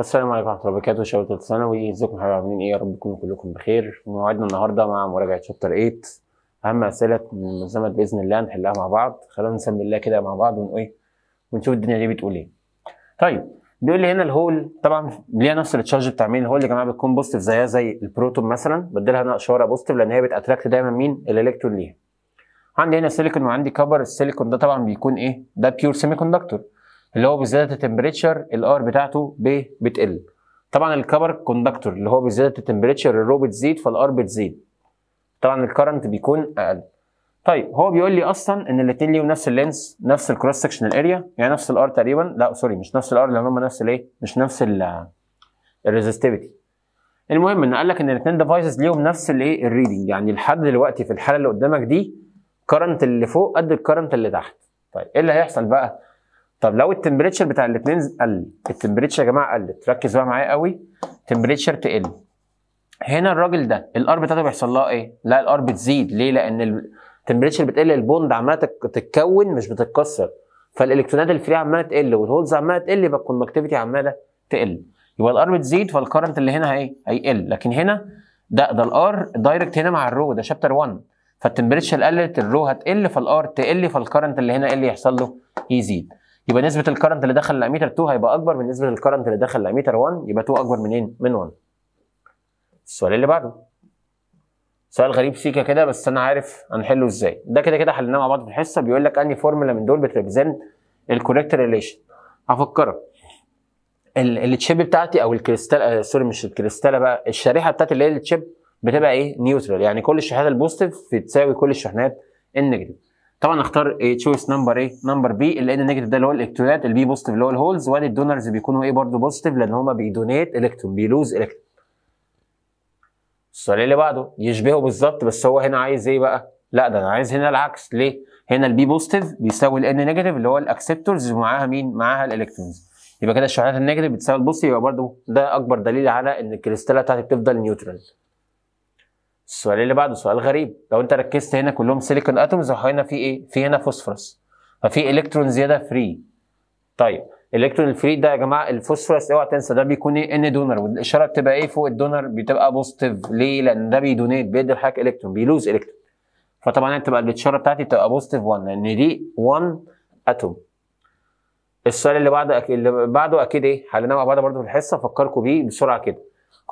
السلام عليكم ورحمه الله وبركاته شباب ثالثه ثانوي ازيكم حبايبي عاملين ايه يا رب تكونوا كلكم بخير موعدنا النهارده مع مراجعه شابتر 8 اهم اسئله من الملزمه باذن الله نحلها مع بعض خلونا نسمي الله كده مع بعض ونقول ايه ونشوف الدنيا دي بتقول ايه طيب بيقول لي هنا الهول طبعا ليها نفس التشارج بتاع مين الهول يا جماعه بتكون بوزيتيف زيها زي البروتون مثلا بديلها لها اشاره بوزيتيف لان هي بتاتراكت دايما مين الالكترون ليها عندي هنا سيليكون وعندي كبر السيليكون ده طبعا بيكون ايه ده بيور سيمي كوندكتور اللي هو بزياده التمبريتشر الار بتاعته ب بتقل طبعا الكبر كوندكتور اللي هو بزياده التمبريتشر الرو بتزيد فالار بتزيد طبعا الكرنت بيكون اقل طيب هو بيقول لي اصلا ان الاثنين ليهم نفس اللينس نفس الكروس سكشنال اريا يعني نفس الار تقريبا لا سوري مش نفس الار لان هم نفس الايه مش نفس الريزستيفيتي المهم ان قال لك ان الاثنين ديفايسز ليهم نفس الايه الريدنج يعني لحد دلوقتي في الحاله اللي قدامك دي كرنت اللي فوق قد الكرنت اللي تحت طيب ايه اللي هيحصل بقى طب لو التمبريتشر بتاع الاثنين قل التمبريتشر يا جماعه قلت ركز بقى معايا قوي تمبريتشر تقل هنا الراجل ده الار بتاعته بيحصل لها ايه؟ لا الار بتزيد ليه؟ لان التمبريتشر بتقل البوند عماله تتكون مش بتتكسر فالالكترونات اللي فيها عماله تقل والهولز عماله تقل يبقى الكونكتيفيتي عماله تقل يبقى الار بتزيد فالكرنت اللي هنا هي إيه؟ هيقل لكن هنا ده ده الار دايركت هنا مع الرو ده شابتر 1 فالتمبريتشر قلت الرو هتقل فالار تقل فالكرنت اللي هنا ايه اللي يحصل له؟ يزيد يبقى نسبه الكرنت اللي دخل الاميتر 2 هيبقى اكبر من نسبه الكرنت اللي دخل الاميتر 1 يبقى 2 اكبر منين؟ من 1 السؤال اللي بعده سؤال غريب سيكا كده بس انا عارف هنحله ازاي ده كده كده حلناه مع بعض في الحصه بيقول لك انهي فورمولا من دول بتريبريزنت الكوريكت ريليشن هفكرك التشيب بتاعتي او الكريستال آه سوري مش الكريستاله بقى الشريحه بتاعتي اللي هي التشيب بتبقى ايه نيوترال يعني كل الشحنات البوزيتيف بتساوي كل الشحنات النيجاتيف طبعا اختار ايه تشويس نمبر ايه نمبر بي اللي ان نيجاتيف ده اللي هو الالكترونات البي بوزيتيف اللي هو الهولز وان الدونرز بيكونوا ايه برضه بوزيتيف لان هما بيدونيت الكترون بيلوز الكترون السؤال اللي بعده يشبهه بالظبط بس هو هنا عايز ايه بقى لا ده انا عايز هنا العكس ليه هنا البي بوزيتيف بيساوي الان نيجاتيف اللي هو الاكسبتورز ومعاها مين معاها الالكترونز يبقى كده الشحنات النيجاتيف بتساوي البوزيتيف يبقى برضه ده اكبر دليل على ان الكريستاله بتاعتي بتفضل نيوترال السؤال اللي بعده سؤال غريب لو انت ركزت هنا كلهم سيليكون اتومز وهنا في ايه في هنا فوسفورس ففي الكترون زياده فري طيب الالكترون الفري ده يا جماعه الفوسفورس اوعى تنسى ده بيكون ايه ان دونر والاشاره بتبقى ايه فوق الدونر بتبقى بوزيتيف ليه لان ده بيدونيت بيدي لحضرتك الكترون بيلوز الكترون فطبعا تبقى الاشاره بتاعتي بتبقى بوزيتيف 1 لان دي 1 اتوم السؤال اللي بعده اللي بعده اكيد ايه حليناه مع بعض برده في الحصه افكركم بيه بسرعه كده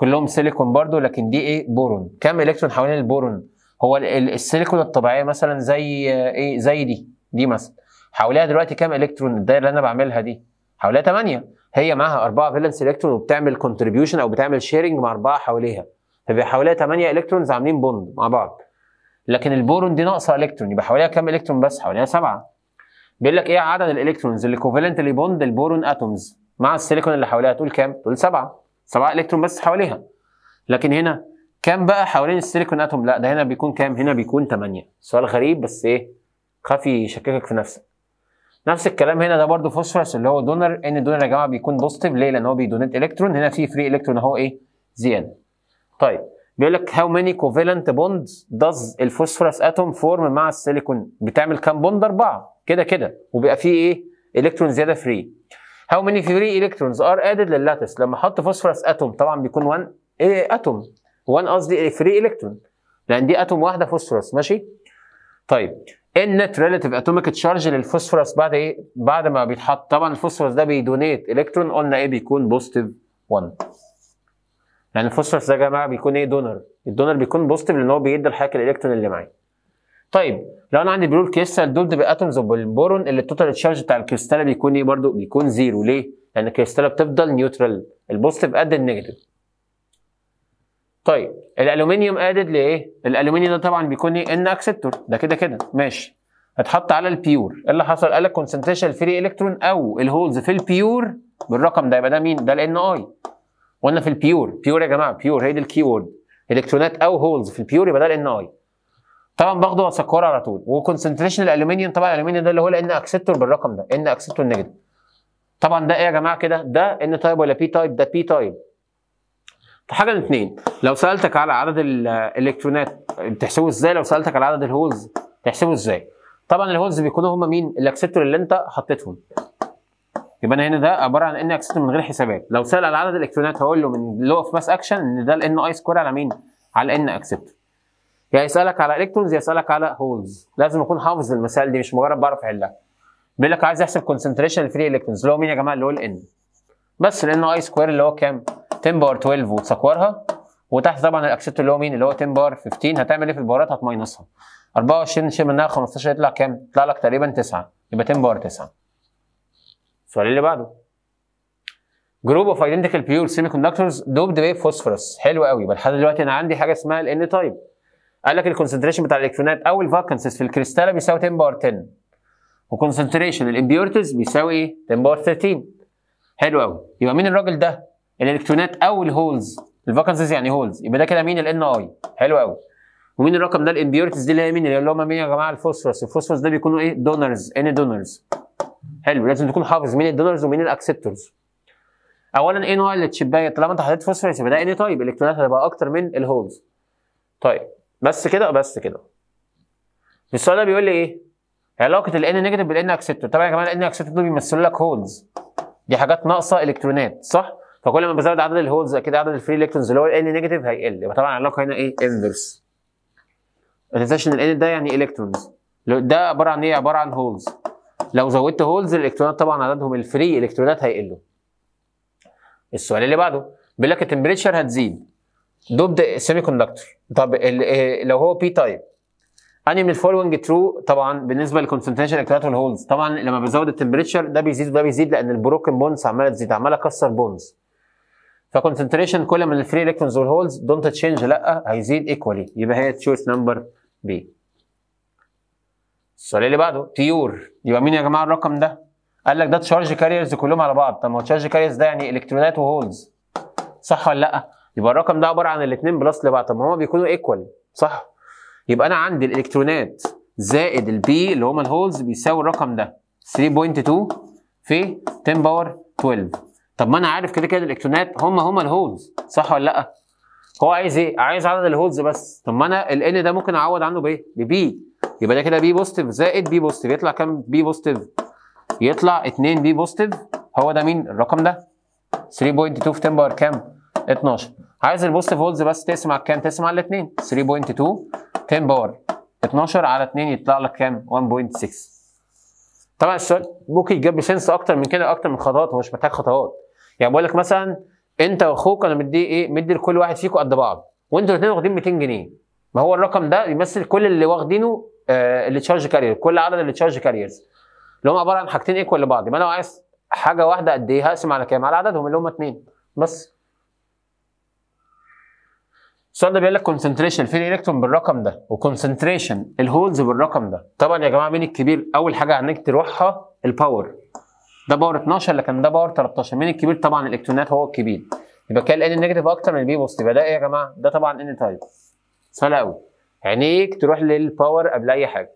كلهم سيليكون برضو لكن دي ايه بورون كم الكترون حوالين البورون هو السيليكون الطبيعيه مثلا زي ايه زي دي دي مثلا حواليها دلوقتي كام الكترون الدايره اللي انا بعملها دي حواليها 8 هي معاها 4 فالنس الكترون وبتعمل كونتريبيوشن او بتعمل شيرنج مع اربعه حواليها فبيبقى حواليها 8 الكترونز عاملين بوند مع بعض لكن البورون دي ناقصه الكترون يبقى حواليها كام الكترون بس حواليها 7 بيقول لك ايه عدد الالكترونز اللي كوفالنت بوند البورون اتومز مع السيليكون اللي حواليها تقول كام تقول 7 سبعة الكترون بس حواليها لكن هنا كام بقى حوالين السيليكون اتوم لا ده هنا بيكون كام هنا بيكون 8 سؤال غريب بس ايه خفي يشككك في نفسك نفس الكلام هنا ده برده فوسفورس اللي هو دونر ان الدونر يا جماعه بيكون بوزيتيف ليه لان هو بيدونيت الكترون هنا في فري الكترون اهو ايه زياده طيب بيقول لك هاو ماني كوفالنت بوند داز الفوسفورس اتوم فورم مع السيليكون بتعمل كام بوند اربعه كده كده وبيبقى فيه ايه الكترون زياده فري How many free electrons are added للlattice لما احط فوسفورس اتوم طبعا بيكون 1 اتوم 1 قصدي free electron لان دي اتوم واحده فوسفورس ماشي طيب النت ريلاتيف اتوميك تشارج للفوسفورس بعد ايه بعد ما بيتحط طبعا الفوسفورس ده بيدونيت الكترون قلنا ايه بيكون بوزيتيف 1 لان الفوسفورس ده يا جماعه بيكون ايه دونر الدونر بيكون بوزيتيف لان هو بيدي الحاجه الالكترون اللي معاه طيب لو انا عندي بلور كريستال دولد باتومز اوف البورون اللي التوتال تشارج بتاع الكريستال بيكون ايه برده بيكون زيرو ليه؟ لان الكريستال بتفضل نيوترال البوزيتيف قد النيجاتيف طيب الالومنيوم ادد لايه؟ الالومنيوم ده طبعا بيكون ايه؟ ان اكسبتور ده كده كده ماشي اتحط على البيور ايه اللي حصل؟ قال لك كونسنتريشن الفري الكترون او الهولز في البيور بالرقم ده يبقى ده مين؟ ده الان اي وانا في البيور بيور يا جماعه بيور هي دي الكي وورد الكترونات او هولز في البيور يبقى ده الان اي طبعا باخده واسكره على طول وكونسنتريشن الالومنيوم طبعا الالومنيوم ده اللي هو ان اكسبتور بالرقم ده ان اكسبتور نيجاتيف طبعا ده ايه يا جماعه كده ده ان تايب ولا بي تايب ده بي تايب حاجه الاثنين لو سالتك على عدد الالكترونات بتحسبه ازاي لو سالتك على عدد الهولز تحسبه ازاي طبعا الهولز بيكونوا هم مين الاكسبتور اللي انت حطيتهم يبقى انا هنا ده عباره عن ان اكسبتور من غير حسابات لو سال على عدد الالكترونات هقول له من لو اوف ماس اكشن ان ده الان اي سكوير على مين على ان اكسبتور يسالك على الكترونز يسالك على هولز لازم اكون حافظ المسائل دي مش مجرد بعرف احلها بيقول لك عايز احسب كونسنتريشن الفري الكترونز اللي هو مين يا جماعه اللي هو الان بس لان اي سكوير اللي هو كام 10 باور 12 وتسكورها وتحت طبعا الاكسبت اللي هو مين اللي هو 10 باور 15 هتعمل ايه في البارات هتماينصها 24 نشيل منها 15 يطلع كام يطلع لك تقريبا 9 يبقى 10 باور 9 السؤال اللي بعده جروب اوف ايدنتيكال بيور سيمي كوندكتورز دوبد بيه فوسفورس حلو قوي يبقى لحد دلوقتي انا عندي حاجه اسمها الان تايب قال لك الكونسنتريشن بتاع الالكترونات او الفاكنسز في الكريستاله بيساوي 10 باور 10 وكونسنتريشن الامبيورتيز بيساوي ايه 10 باور 13 حلو قوي يبقى مين الراجل ده الالكترونات او الهولز الفاكنسز يعني هولز يبقى ده كده مين الان اي حلو قوي ومين الرقم ده الامبيورتيز دي اللي هي مين اللي هم مين يا جماعه الفوسفورس الفوسفورس ده بيكونوا ايه دونرز ان دونرز حلو لازم تكون حافظ مين الدونرز ومين الاكسبتورز اولا ان اي اللي طالما انت حطيت فوسفورس يبقى ده ان تايب الالكترونات هتبقى اكتر من الهولز طيب بس كده بس كده السؤال ده بيقول لي ايه علاقه الان نيجاتيف بالان اكسبتور طبعا يا جماعه الان اكسبتور دول بيمثلوا لك هولز دي حاجات ناقصه الكترونات صح فكل ما بزود عدد الهولز اكيد عدد الفري الكترونز اللي هو الان نيجاتيف هيقل يبقى طبعا العلاقه هنا ايه انفرس ما تنساش ان الان ده يعني الكترونز ده عباره عن ايه عباره عن هولز لو زودت هولز الالكترونات طبعا عددهم الفري الكترونات هيقلوا السؤال اللي بعده بيقول لك التمبريتشر هتزيد ده السيمي كوندكتور طب لو هو بي تايب اني من الفولوينج ترو طبعا بالنسبه للكونسنتريشن اكتاترال هولز طبعا لما بزود التمبريتشر ده بيزيد وده بيزيد لان البروكن بونز عماله تزيد عماله اكسر بونز فكونسنتريشن كل من الفري الكترونز والهولز دونت تشينج لا هيزيد ايكوالي يبقى هي تشويس نمبر بي السؤال اللي بعده تيور يبقى مين يا جماعه الرقم ده قال لك ده تشارج كاريرز كلهم على بعض طب ما هو تشارج كاريرز ده يعني الكترونات وهولز صح ولا لا يبقى الرقم ده عباره عن الاثنين بلس لبعض طب ما هما بيكونوا ايكوال صح يبقى انا عندي الالكترونات زائد البي اللي هما الهولز بيساوي الرقم ده 3.2 في 10 باور 12 طب ما انا عارف كده كده الالكترونات هما هما الهولز صح ولا لا هو عايز ايه عايز عدد الهولز بس طب ما انا الان ده ممكن اعوض عنه بايه ببي يبقى ده كده بي بوزيتيف زائد بي بوزيتيف يطلع كام بي بوزيتيف يطلع 2 بي بوزيتيف هو ده مين الرقم ده 3.2 في 10 باور كام 12 عايز البوست فولز بس تقسم على كام؟ تقسم على الاثنين 3.2 10 باور 12 على 2 يطلع لك كام؟ 1.6 طبعا السؤال ممكن يتجاب بسنس اكتر من كده اكتر من خطوات هو مش محتاج خطوات يعني بقول لك مثلا انت واخوك انا مدي ايه؟ مدي لكل واحد فيكم قد بعض وانتوا الاثنين واخدين 200 جنيه ما هو الرقم ده يمثل كل اللي واخدينه آه، اللي تشارج كارير كل عدد اللي تشارج كاريرز اللي هم عباره عن حاجتين ايكوال لبعض يبقى انا لو عايز حاجه واحده قد ايه هقسم على كام؟ على عددهم اللي هم اثنين بس السؤال ده بيقول لك كونسنتريشن فين الالكترون بالرقم ده وكونسنتريشن الهولز بالرقم ده طبعا يا جماعه مين الكبير اول حاجه عندك تروحها الباور ده باور 12 لكن ده باور 13 مين الكبير طبعا الالكترونات هو الكبير يبقى كان الان نيجاتيف اكتر من البي بوزيتيف ده ايه يا جماعه ده طبعا ان تايب سهل قوي عينيك تروح للباور قبل اي حاجه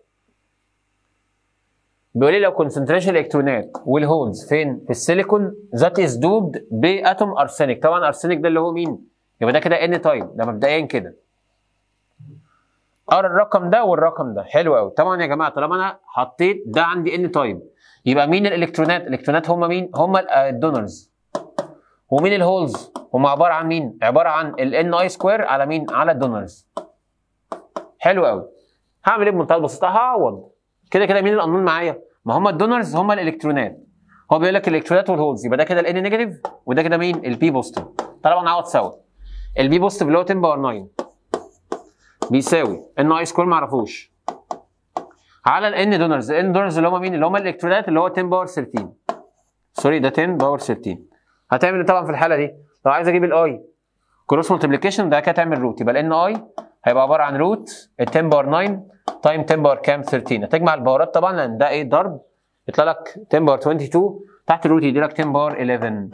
بيقول لي لو كونسنتريشن الالكترونات والهولز فين في السيليكون ذات از دوبد باتوم ارسنك طبعا ارسنك ده اللي هو مين يبقى ده كده ان تايم ده مبدئيا كده اقرا الرقم ده والرقم ده حلو قوي طبعا يا جماعه طالما انا حطيت ده عندي ان تايم يبقى مين الالكترونات الالكترونات هم مين هم الدونرز آه، ومين الهولز هم عباره عن مين عباره عن الان اي سكوير على مين على الدونرز حلو قوي هعمل ايه بمنتهى البساطه هعوض كده كده مين الانون معايا ما هم الدونرز هم الالكترونات هو بيقول لك الالكترونات والهولز يبقى ده كده الان نيجاتيف وده كده مين البي بوزيتيف طالما نعوض سوا البي بوزيتيف اللي هو 10 باور 9 بيساوي ان اي سكوير معرفوش على الان دونرز الان دونرز اللي هم مين اللي هم الالكترولايت اللي هو 10 باور 13 سوري ده 10 باور 13 هتعمل إيه طبعا في الحاله دي لو عايز اجيب الاي كروس ملتيبليكيشن ده كده هتعمل روت يبقى الان اي هيبقى عباره عن روت ال 10 باور 9 تايم 10 باور كام 13 هتجمع الباورات طبعا لان ده ايه ضرب يطلع لك 10 باور 22 تحت الروت يدي لك 10 باور 11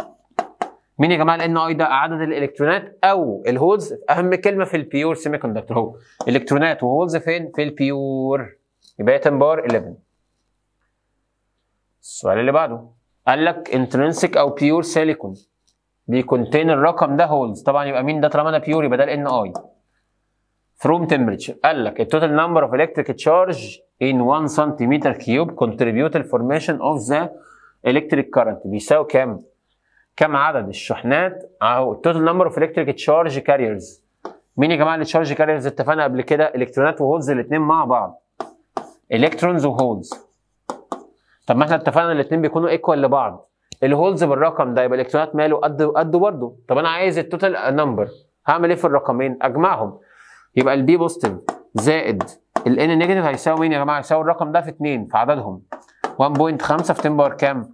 مين يا جماعه الان اي ده عدد الالكترونات او الهولز اهم كلمه في البيور سيمي كوندكتور هو الكترونات وهولز فين في البيور يبقى 10 بار 11 السؤال اللي بعده قال لك انترنسك او بيور سيليكون بيكونتين الرقم ده هولز طبعا يبقى مين ده طالما انا بيور يبقى ده الان اي فروم temperature قال لك التوتال نمبر اوف الكتريك تشارج ان 1 سنتيمتر كيوب كونتريبيوت الفورميشن اوف ذا الكتريك كارنت بيساوي كام؟ كم عدد الشحنات اهو التوتال نمبر اوف الكتريك تشارج كاريرز مين يا جماعه التشارج كاريرز اتفقنا قبل كده الكترونات وهولز الاثنين مع بعض الكترونز وهولز طب ما احنا اتفقنا الاثنين بيكونوا ايكوال لبعض الهولز بالرقم ده يبقى الالكترونات ماله قد قد برضه طب انا عايز التوتال نمبر هعمل ايه في الرقمين اجمعهم يبقى البي بوزيتيف زائد الان نيجاتيف هيساوي مين يا جماعه هيساوي الرقم ده في 2 في عددهم 1.5 في 10 باور كام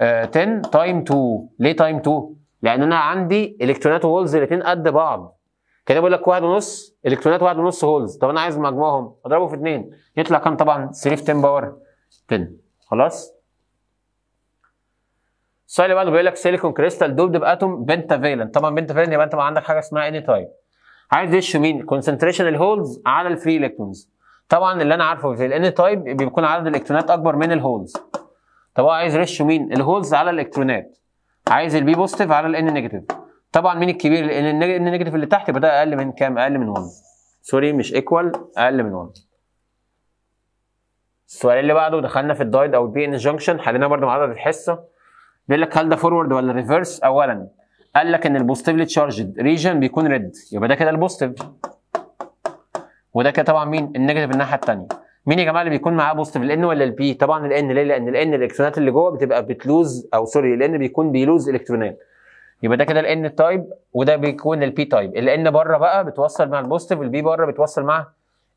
10 تايم 2 ليه تايم 2 لان انا عندي الكترونات وهولز الاثنين قد بعض كده بقول لك واحد ونص الكترونات واحد ونص هولز طب انا عايز مجموعهم اضربه في اثنين يطلع كام طبعا 3 في 10 باور 10 خلاص السؤال اللي بعده بيقول لك سيليكون كريستال دوبد باتوم فيلن طبعا بنتا فيلن يبقى انت ما عندك حاجه اسمها اني تايب عايز يشو مين كونسنتريشن الهولز على الفري الكترونز طبعا اللي انا عارفه في الاني تايب بيكون عدد الالكترونات اكبر من الهولز طب هو عايز ريشيو مين؟ الهولز على الالكترونات عايز البي بوزيتيف على الان نيجاتيف طبعا مين الكبير الان نيجاتيف اللي تحت يبقى ده اقل من كام؟ اقل من 1 سوري مش ايكوال اقل من 1 السؤال اللي بعده دخلنا في الدايد او البي ان جنكشن حلينا برده مع عدد الحصه بيقول لك هل ده فورورد ولا ريفرس؟ اولا قال لك ان البوزيتيفلي تشارجد ريجن بيكون ريد يبقى ده كده البوزيتيف وده كده طبعا مين؟ النيجاتيف الناحيه الثانيه مين يا جماعه اللي بيكون معاه بوزيتيف الان ولا البي طبعا الان ليه لان الان الالكترونات اللي جوه بتبقى بتلوز او سوري الان بيكون بيلوز الكترونات يبقى ده كده الان تايب وده بيكون البي تايب الان بره بقى بتوصل مع البوزيتيف والبي بره بتوصل مع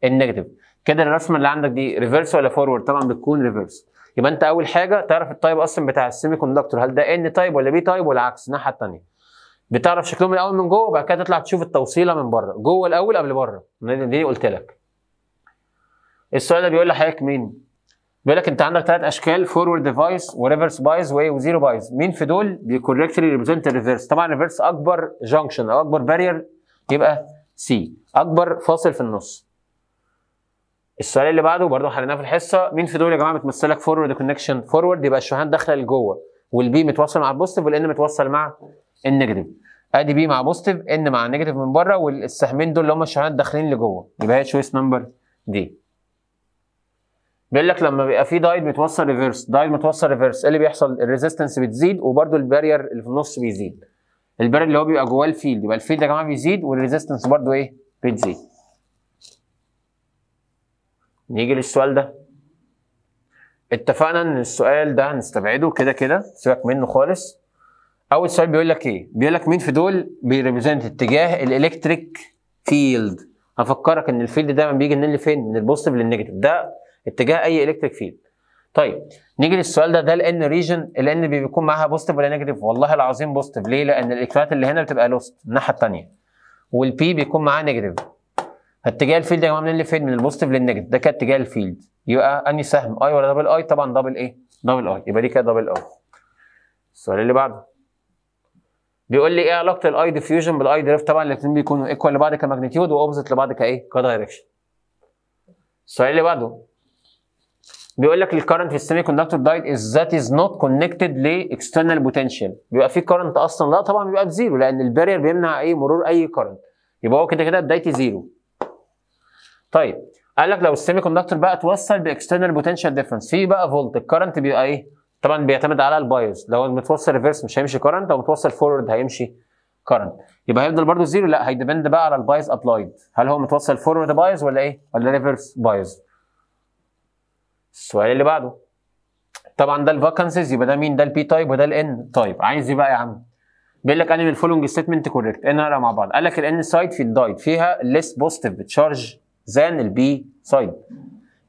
النيجاتيف كده الرسمه اللي عندك دي ريفرس ولا فورورد طبعا بتكون ريفرس يبقى انت اول حاجه تعرف التايب اصلا بتاع السيمي كوندكتور هل ده ان تايب ولا بي تايب ولا عكس الناحيه الثانيه بتعرف شكلهم الاول من جوه وبعد كده تطلع تشوف التوصيله من بره جوه الاول قبل بره دي قلت لك السؤال ده بيقول لحضرتك مين؟ بيقول لك انت عندك ثلاث اشكال فورورد ديفايس وريفرس بايز وزيرو بايز مين في دول بيكوركتلي ريبريزنت الريفرس طبعا الريفرس اكبر جانكشن او اكبر بارير يبقى سي اكبر فاصل في النص السؤال اللي بعده برضه حليناه في الحصه مين في دول يا جماعه بتمثلك فورورد كونكشن فورورد يبقى الشوهان داخله لجوه والبي متوصل مع البوستيف والان متوصل مع النيجاتيف ادي بي مع بوستيف ان مع نيجاتيف من بره والسهمين دول اللي هم الشوهان داخلين لجوه يبقى هي تشويس نمبر دي بيقول لك لما بيبقى في دايد متوصل ريفرس دايد متوصل ريفرس ايه اللي بيحصل الريزيستنس بتزيد وبرده البارير اللي في النص بيزيد البارير اللي هو بيبقى جواه الفيلد يبقى الفيلد يا جماعه بيزيد والريزيستنس برده ايه بتزيد نيجي للسؤال ده اتفقنا ان السؤال ده هنستبعده كده كده سيبك منه خالص اول سؤال بيقول لك ايه بيقول لك مين في دول بيريبريزنت اتجاه الالكتريك فيلد هفكرك ان الفيلد دايما بيجي منين فين من البوزيتيف للنيجاتيف ده اتجاه اي الكتريك فيلد طيب نيجي للسؤال ده ده الان ريجن الان بيكون معاها بوزيتيف ولا نيجاتيف والله العظيم بوزيتيف ليه لان الالكترونات اللي هنا بتبقى لوست الناحيه الثانيه والبي بيكون معاه نيجاتيف اتجاه الفيلد يا جماعه منين اللي فين من البوزيتيف للنيجاتيف ده كان اتجاه الفيلد يبقى انهي سهم اي ولا دبل اي طبعا دبل ايه دبل اي يبقى دي كده دبل اي السؤال اللي بعده بيقول لي ايه علاقه الاي ديفيوجن بالاي ديريف طبعا الاثنين بيكونوا ايكوال لبعض كماجنتيود واوبزيت لبعض كايه كدايركشن السؤال اللي بعده بيقول لك الكرنت في السيمي كوندكتور دايت از ذات از نوت كونكتد لاكسترنال بوتنشال بيبقى في كرنت اصلا لا طبعا بيبقى بزيرو لان البارير بيمنع اي مرور اي كرنت يبقى هو كده كده بدايتي زيرو طيب قال لك لو السيمي كوندكتور بقى توصل باكسترنال بوتنشال ديفرنس في بقى فولت الكرنت بيبقى ايه طبعا بيعتمد على البايوس لو متوصل ريفرس مش هيمشي كرنت لو متوصل فورورد هيمشي كرنت يبقى هيفضل برضه زيرو لا هيدبند بقى على البايز ابلايد هل هو متوصل فورورد بايز ولا ايه ولا ريفرس بايز السؤال اللي بعده طبعا ده الفاكانسيز يبقى ده مين ده البي تايب وده الان تايب عايز ايه بقى يا عم بيقول لك انهي الفولوينج ستيتمنت كوريكت ان مع بعض قال لك الان سايد في الدايت فيها ليس بوزيتيف تشارج زان البي سايد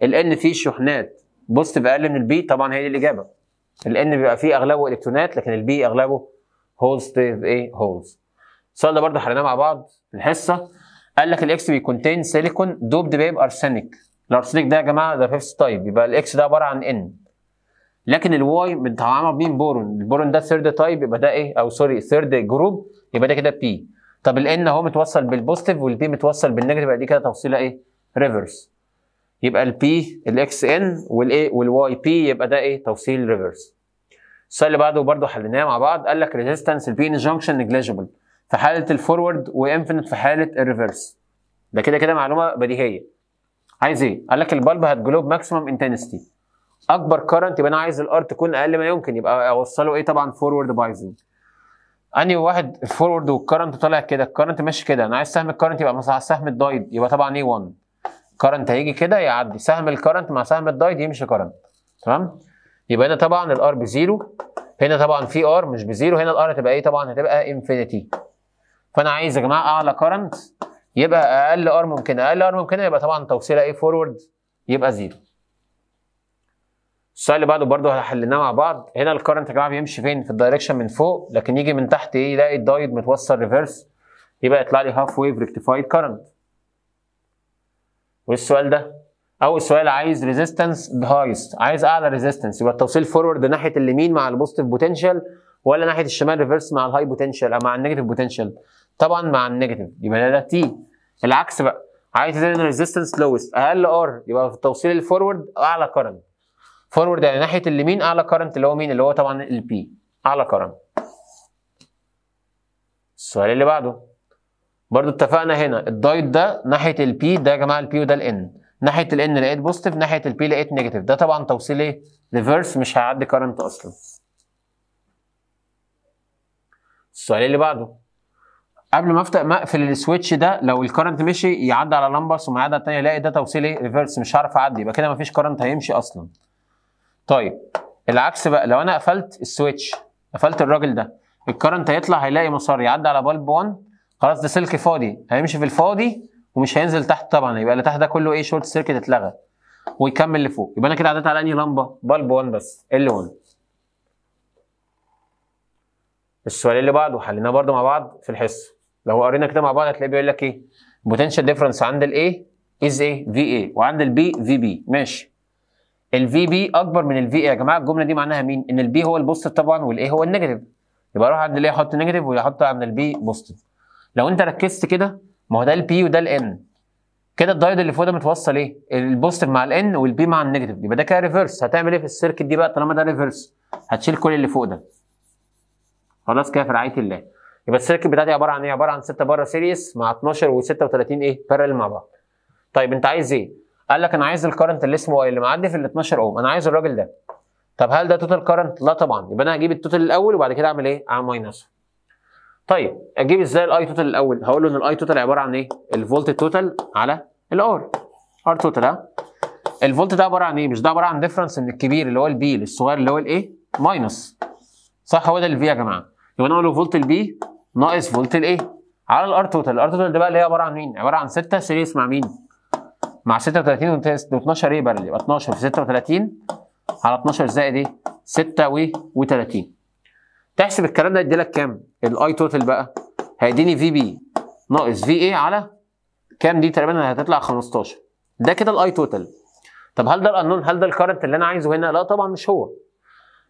الان فيه شحنات بوزيتيف اقل من البي طبعا هي دي الاجابه الان بيبقى فيه اغلبه الكترونات لكن البي اغلبه بوزيتيف ايه هولز السؤال ده برضه حليناه مع بعض الحصه قال لك الاكس بيكونتين سيليكون دوبد بيب ارسنيك الارسنيك ده يا جماعه ده فيفث تايب يبقى الاكس ده عباره عن ان لكن الواي متعامل بيه بورون البورون ده ثيرد تايب يبقى ده ايه او سوري ثيرد جروب يبقى ده كده بي طب الان اهو متوصل بالبوزيتيف والبي متوصل بالنيجاتيف يبقى دي كده توصيله ايه ريفرس يبقى البي الاكس ان والاي والواي بي يبقى ده ايه توصيل ريفرس السؤال اللي بعده برضه حليناه مع بعض قال لك ريزيستنس ان جانكشن نيجليجبل في حاله الفورورد وانفينيت في حاله الريفرس ده كده كده معلومه بديهيه عايز ايه؟ قال لك البلب هتجلوب ماكسيمم انتنستي اكبر كرنت يبقى انا عايز الار تكون اقل ما يمكن يبقى اوصله ايه طبعا فورورد بايزنج انهي واحد الفورورد والكرنت طالع كده الكرنت ماشي كده انا عايز سهم الكرنت يبقى مثلا سهم الدايد يبقى طبعا ايه 1 كرنت هيجي كده يعدي سهم الكرنت مع سهم الدايد يمشي كرنت تمام يبقى هنا طبعا الار بزيرو هنا طبعا في ار مش بزيرو هنا الار هتبقى ايه طبعا هتبقى انفينيتي فانا عايز يا جماعه اعلى كرنت يبقى اقل ار ممكنه اقل ار ممكنه يبقى طبعا توصيله ايه فورورد يبقى زيرو السؤال اللي بعده برضه هنحلناه مع بعض هنا الكرنت يا جماعه بيمشي فين في الدايركشن من فوق لكن يجي من تحت ايه يلاقي الدايد متوصل ريفرس يبقى يطلع لي هاف ويف ريكتيفايد كرنت والسؤال ده اول سؤال عايز ريزيستنس هايست عايز اعلى ريزيستنس يبقى التوصيل فورورد ناحيه اليمين مع البوزيتيف بوتنشال ولا ناحيه الشمال ريفرس مع الهاي بوتنشال او مع النيجاتيف بوتنشال طبعا مع النيجاتيف يبقى ده, ده تي العكس بقى عايز تزود الريزستنس لويست اقل ار يبقى في التوصيل الفورورد اعلى كرنت فورورد يعني ناحيه اليمين اعلى كرنت اللي هو مين اللي هو طبعا البي اعلى كرنت السؤال اللي بعده برضو اتفقنا هنا الدايت ده ناحيه البي ده يا جماعه البي وده الان ناحيه الان لقيت بوزيتيف ناحيه البي لقيت نيجاتيف ده طبعا توصيل ايه ريفرس مش هيعدي كرنت اصلا السؤال اللي بعده قبل ما افتح ما اقفل السويتش ده لو الكرنت مشي يعدي على لمبه ثم يعدي على الثانيه الاقي ده توصيل ايه ريفرس مش هعرف اعدي يبقى كده مفيش كرنت هيمشي اصلا طيب العكس بقى لو انا قفلت السويتش قفلت الراجل ده الكرنت هيطلع هيلاقي مسار يعدي على بلب 1 خلاص ده سلك فاضي هيمشي في الفاضي ومش هينزل تحت طبعا يبقى اللي تحت ده كله ايه شورت سيركت اتلغى ويكمل لفوق يبقى انا كده عديت على انهي لمبه بلب 1 بس ال 1 السؤال اللي بعده حليناه برضه مع بعض في الحصه لو قرينا كده مع بعض هتلاقيه بيقول لك ايه بوتنشال ديفرنس عند الايه از ايه في ايه وعند البي في بي ماشي الفي بي اكبر من الفي اي يا جماعه الجمله دي معناها مين ان البي هو البوستيف طبعا والاي هو النيجاتيف يبقى اروح عند الايه احط نيجاتيف واحط عند البي بوستيف. لو انت ركزت كده ما هو ده البي وده الان كده الدايود اللي فوق ده متوصل ايه البوستيف مع الان والبي مع النيجاتيف يبقى ده كده ريفرس هتعمل ايه في السيركت دي بقى طالما ده ريفرس هتشيل كل اللي فوق ده خلاص كده في رعايه الله يبقى السيركت بتاعتي عباره عن ايه؟ عباره عن 6 بره سيريس مع 12 و36 ايه؟ بارل مع بعض. طيب انت عايز ايه؟ قال لك انا عايز الكرنت اللي اسمه اللي معدي في ال 12 اوم، انا عايز الراجل ده. طب هل ده توتال كرنت؟ لا طبعا، يبقى انا هجيب التوتال الاول وبعد كده اعمل ايه؟ اعمل ماينس. طيب اجيب ازاي الاي توتال الاول؟ هقول له ان الاي توتال عباره عن ايه؟ الفولت توتال على الار. ار توتال ها؟ الفولت ده عباره عن ايه؟ مش ده عباره عن ديفرنس من الكبير اللي هو البي للصغير اللي هو الايه؟ ماينس. صح هو ده الفي يا جماعه. يبقى انا اقول له فولت البي ناقص فولت الايه على الار توتال الار توتال ده بقى اللي هي عباره عن مين عباره عن 6 سيريس مع مين مع 36 و12 ايه بارل يبقى 12 في 36 على 12 زائد ايه 36 تحسب الكلام ده يديلك كام الاي توتال بقى هيديني في بي ناقص في ايه على كام دي تقريبا هتطلع 15 ده كده الاي توتال طب هل ده القانون هل ده الكارنت اللي انا عايزه هنا لا طبعا مش هو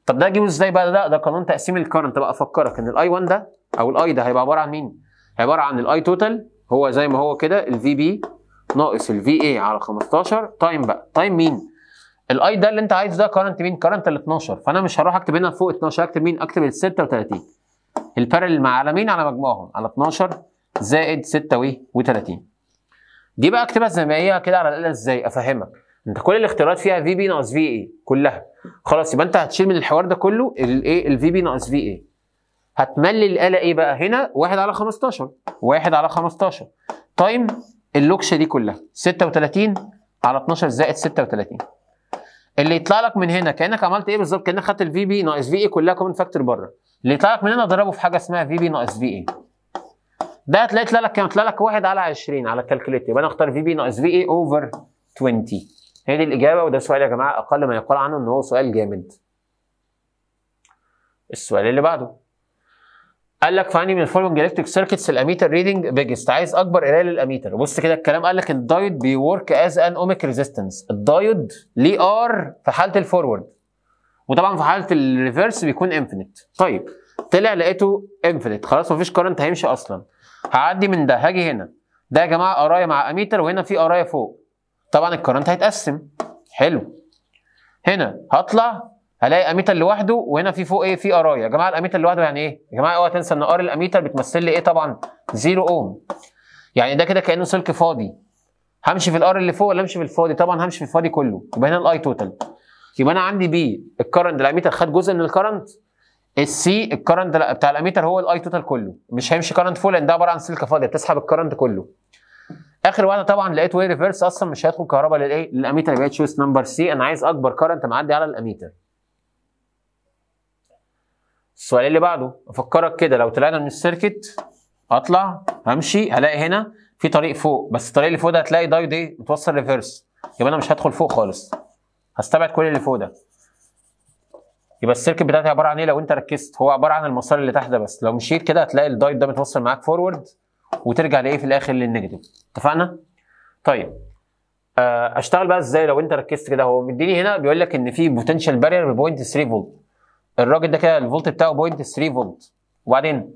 طب ده اجيبه ازاي بقى لا ده قانون تقسيم الكارنت بقى افكرك ان الاي 1 ده او الاي ده هيبقى عباره عن مين؟ عباره عن الاي توتال هو زي ما هو كده الفي بي ناقص الفي اي على 15 تايم بقى تايم مين؟ الاي ده اللي انت عايزه ده كرنت مين؟ كرنت ال 12 فانا مش هروح اكتب هنا فوق 12 اكتب مين؟ اكتب ال 36 البارل مع على مين؟ على مجموعهم على 12 زائد 36 إيه؟ دي بقى اكتبها زي ما هي كده على الاله ازاي؟ افهمك انت كل الاختيارات فيها في بي ناقص في اي كلها خلاص يبقى انت هتشيل من الحوار ده كله الايه الفي بي ناقص في اي هتملي الاله ايه بقى هنا 1 على 15 1 على 15 تايم طيب، اللوكشه دي كلها 36 على 12 زائد 36 اللي يطلع لك من هنا كانك عملت ايه بالظبط كانك خدت الفي بي ناقص في اي كلها كومن فاكتور بره اللي يطلع لك من هنا ضربه في حاجه اسمها في بي ناقص في اي ده هتلاقي يطلع لك كام يطلع لك 1 على 20 على الكالكوليتر يبقى انا اختار في بي ناقص في اي اوفر 20 هي دي الاجابه وده سؤال يا جماعه اقل ما يقال عنه ان هو سؤال جامد السؤال اللي بعده قال لك فاني من الفولوينج جالكتيك سيركتس الاميتر ريدنج بيجست عايز اكبر قرايه للاميتر بص كده الكلام قال لك الدايود بيورك از ان اوميك ريزيستنس الدايود ليه ار في حاله الفورورد وطبعا في حاله الريفرس بيكون انفينيت طيب طلع لقيته انفينيت خلاص مفيش كارنت هيمشي اصلا هعدي من ده هاجي هنا ده يا جماعه قرايه مع اميتر وهنا في قرايه فوق طبعا الكارنت هيتقسم حلو هنا هطلع هلاقي اميتر لوحده وهنا في فوق ايه في قرايه يا جماعه الاميتر لوحده يعني ايه يا جماعه اوعى تنسى ان ار الاميتر بتمثل لي ايه طبعا زيرو اوم يعني ده كده كانه سلك فاضي همشي في الار اللي فوق ولا امشي في الفاضي طبعا همشي في الفاضي كله يبقى هنا الاي توتال يبقى انا عندي بي الكرنت الاميتر خد جزء من الكرنت السي الكرنت بتاع الاميتر هو الاي توتال كله مش هيمشي كرنت فوق لان ده عباره عن سلكه فاضيه بتسحب الكرنت كله اخر واحده طبعا لقيت وي ريفيرس اصلا مش هيدخل كهرباء للايه للاميتر يبقى تشوز نمبر سي انا عايز اكبر كرنت معدي على الاميتر السؤال اللي بعده افكرك كده لو طلعنا من السيركت اطلع امشي هلاقي هنا في طريق فوق بس الطريق اللي فوق ده هتلاقي دايود ايه متوصل ريفرس يبقى انا مش هدخل فوق خالص هستبعد كل اللي فوق ده يبقى السيركت بتاعتي عباره عن ايه لو انت ركزت هو عباره عن المسار اللي تحت ده بس لو مشيت كده هتلاقي الدايت ده متوصل معاك فورورد وترجع لايه في الاخر للنيجاتيف اتفقنا طيب آه، اشتغل بقى ازاي لو انت ركزت كده هو مديني هنا بيقول لك ان في بوتنشال بارير ب 0.3 فولت الراجل ده كده الفولت بتاعه 0.3 فولت وبعدين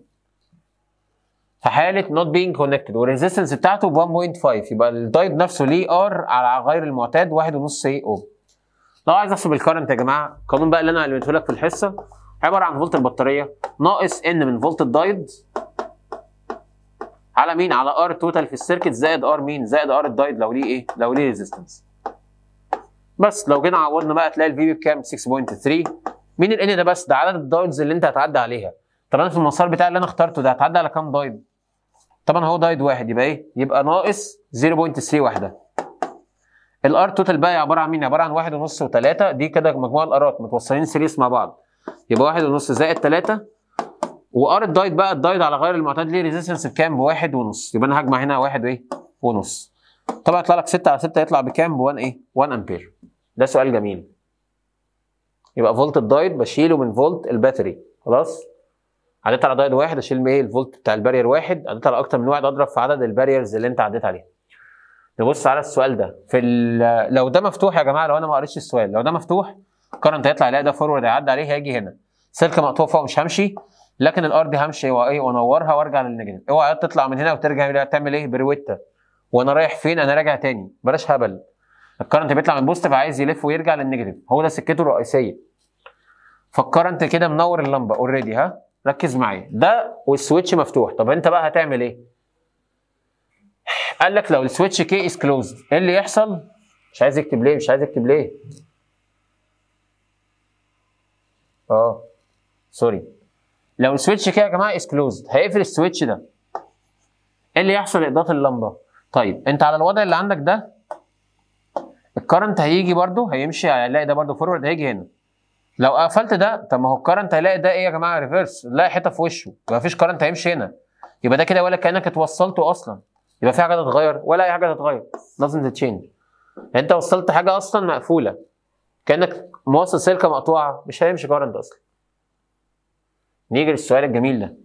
في حاله نوت بينج كونكتد والريزيستنس بتاعته ب 1.5 يبقى الدايد نفسه ليه ار على غير المعتاد 1.5 اوم لو عايز احسب الكرنت يا جماعه القانون بقى اللي انا قلته لك في الحصه عباره عن فولت البطاريه ناقص ان من فولت الدايد على مين على ار توتال في السيركت زائد ار مين زائد ار الدايد لو ليه ايه لو ليه ريزيستنس بس لو جينا عوضنا بقى تلاقي الفي بي بكام 6.3 مين الان N ده بس ده عدد الدايدز اللي انت هتعدي عليها طب انا في المسار بتاعي اللي انا اخترته ده هتعدي على كام دايت طبعا هو دايت واحد يبقى ايه يبقى ناقص 0.3 واحده الار توتال بقى عباره عن مين عباره عن واحد ونص وثلاثة دي كده مجموع الارات متوصلين سيريس مع بعض يبقى واحد ونص زائد ثلاثة وار الدايت بقى الدايت على غير المعتاد ليه ريزيستنس بكام بواحد ونص يبقى انا هجمع هنا واحد وايه ونص طبعا يطلع لك 6 على 6 يطلع بكام ب 1 ايه 1 امبير ده سؤال جميل يبقى فولت الدايد بشيله من فولت الباتري خلاص عديت على دايد واحد اشيل ايه الفولت بتاع البارير واحد عديت على اكتر من واحد اضرب في عدد الباريرز اللي انت عديت عليها نبص على السؤال ده في لو ده مفتوح يا جماعه لو انا ما قريتش السؤال لو ده مفتوح كرنت هيطلع الاقي ده فورورد هيعدي عليه هيجي هنا سلك مقطوع فوق مش همشي لكن الار دي همشي وايه وانورها وارجع للنجم اوعى تطلع من هنا وترجع تعمل ايه برويتا وانا رايح فين انا راجع تاني بلاش هبل الكرنت بيطلع من البوزيتيف عايز يلف ويرجع للنيجاتيف هو ده سكته الرئيسيه فالكرنت كده منور اللمبه اوريدي ها ركز معايا ده والسويتش مفتوح طب انت بقى هتعمل ايه قال لك لو السويتش كي از كلوزد ايه اللي يحصل مش عايز اكتب ليه مش عايز اكتب ليه اه سوري لو السويتش كي يا جماعه از كلوزد هيقفل السويتش ده ايه اللي يحصل اضاءه اللمبه طيب انت على الوضع اللي عندك ده الكرنت هيجي برده هيمشي هيلاقي ده برده فورورد هيجي هنا لو قفلت ده طب ما هو الكرنت هيلاقي ده ايه يا جماعه ريفرس لا حته في وشه ما فيش كرنت هيمشي هنا يبقى ده كده ولا كانك اتوصلته اصلا يبقى في حاجه تتغير ولا اي حاجه تتغير لازم تتشينج يعني انت وصلت حاجه اصلا مقفوله كانك موصل سلكه مقطوعه مش هيمشي كرنت اصلا نيجي للسؤال الجميل ده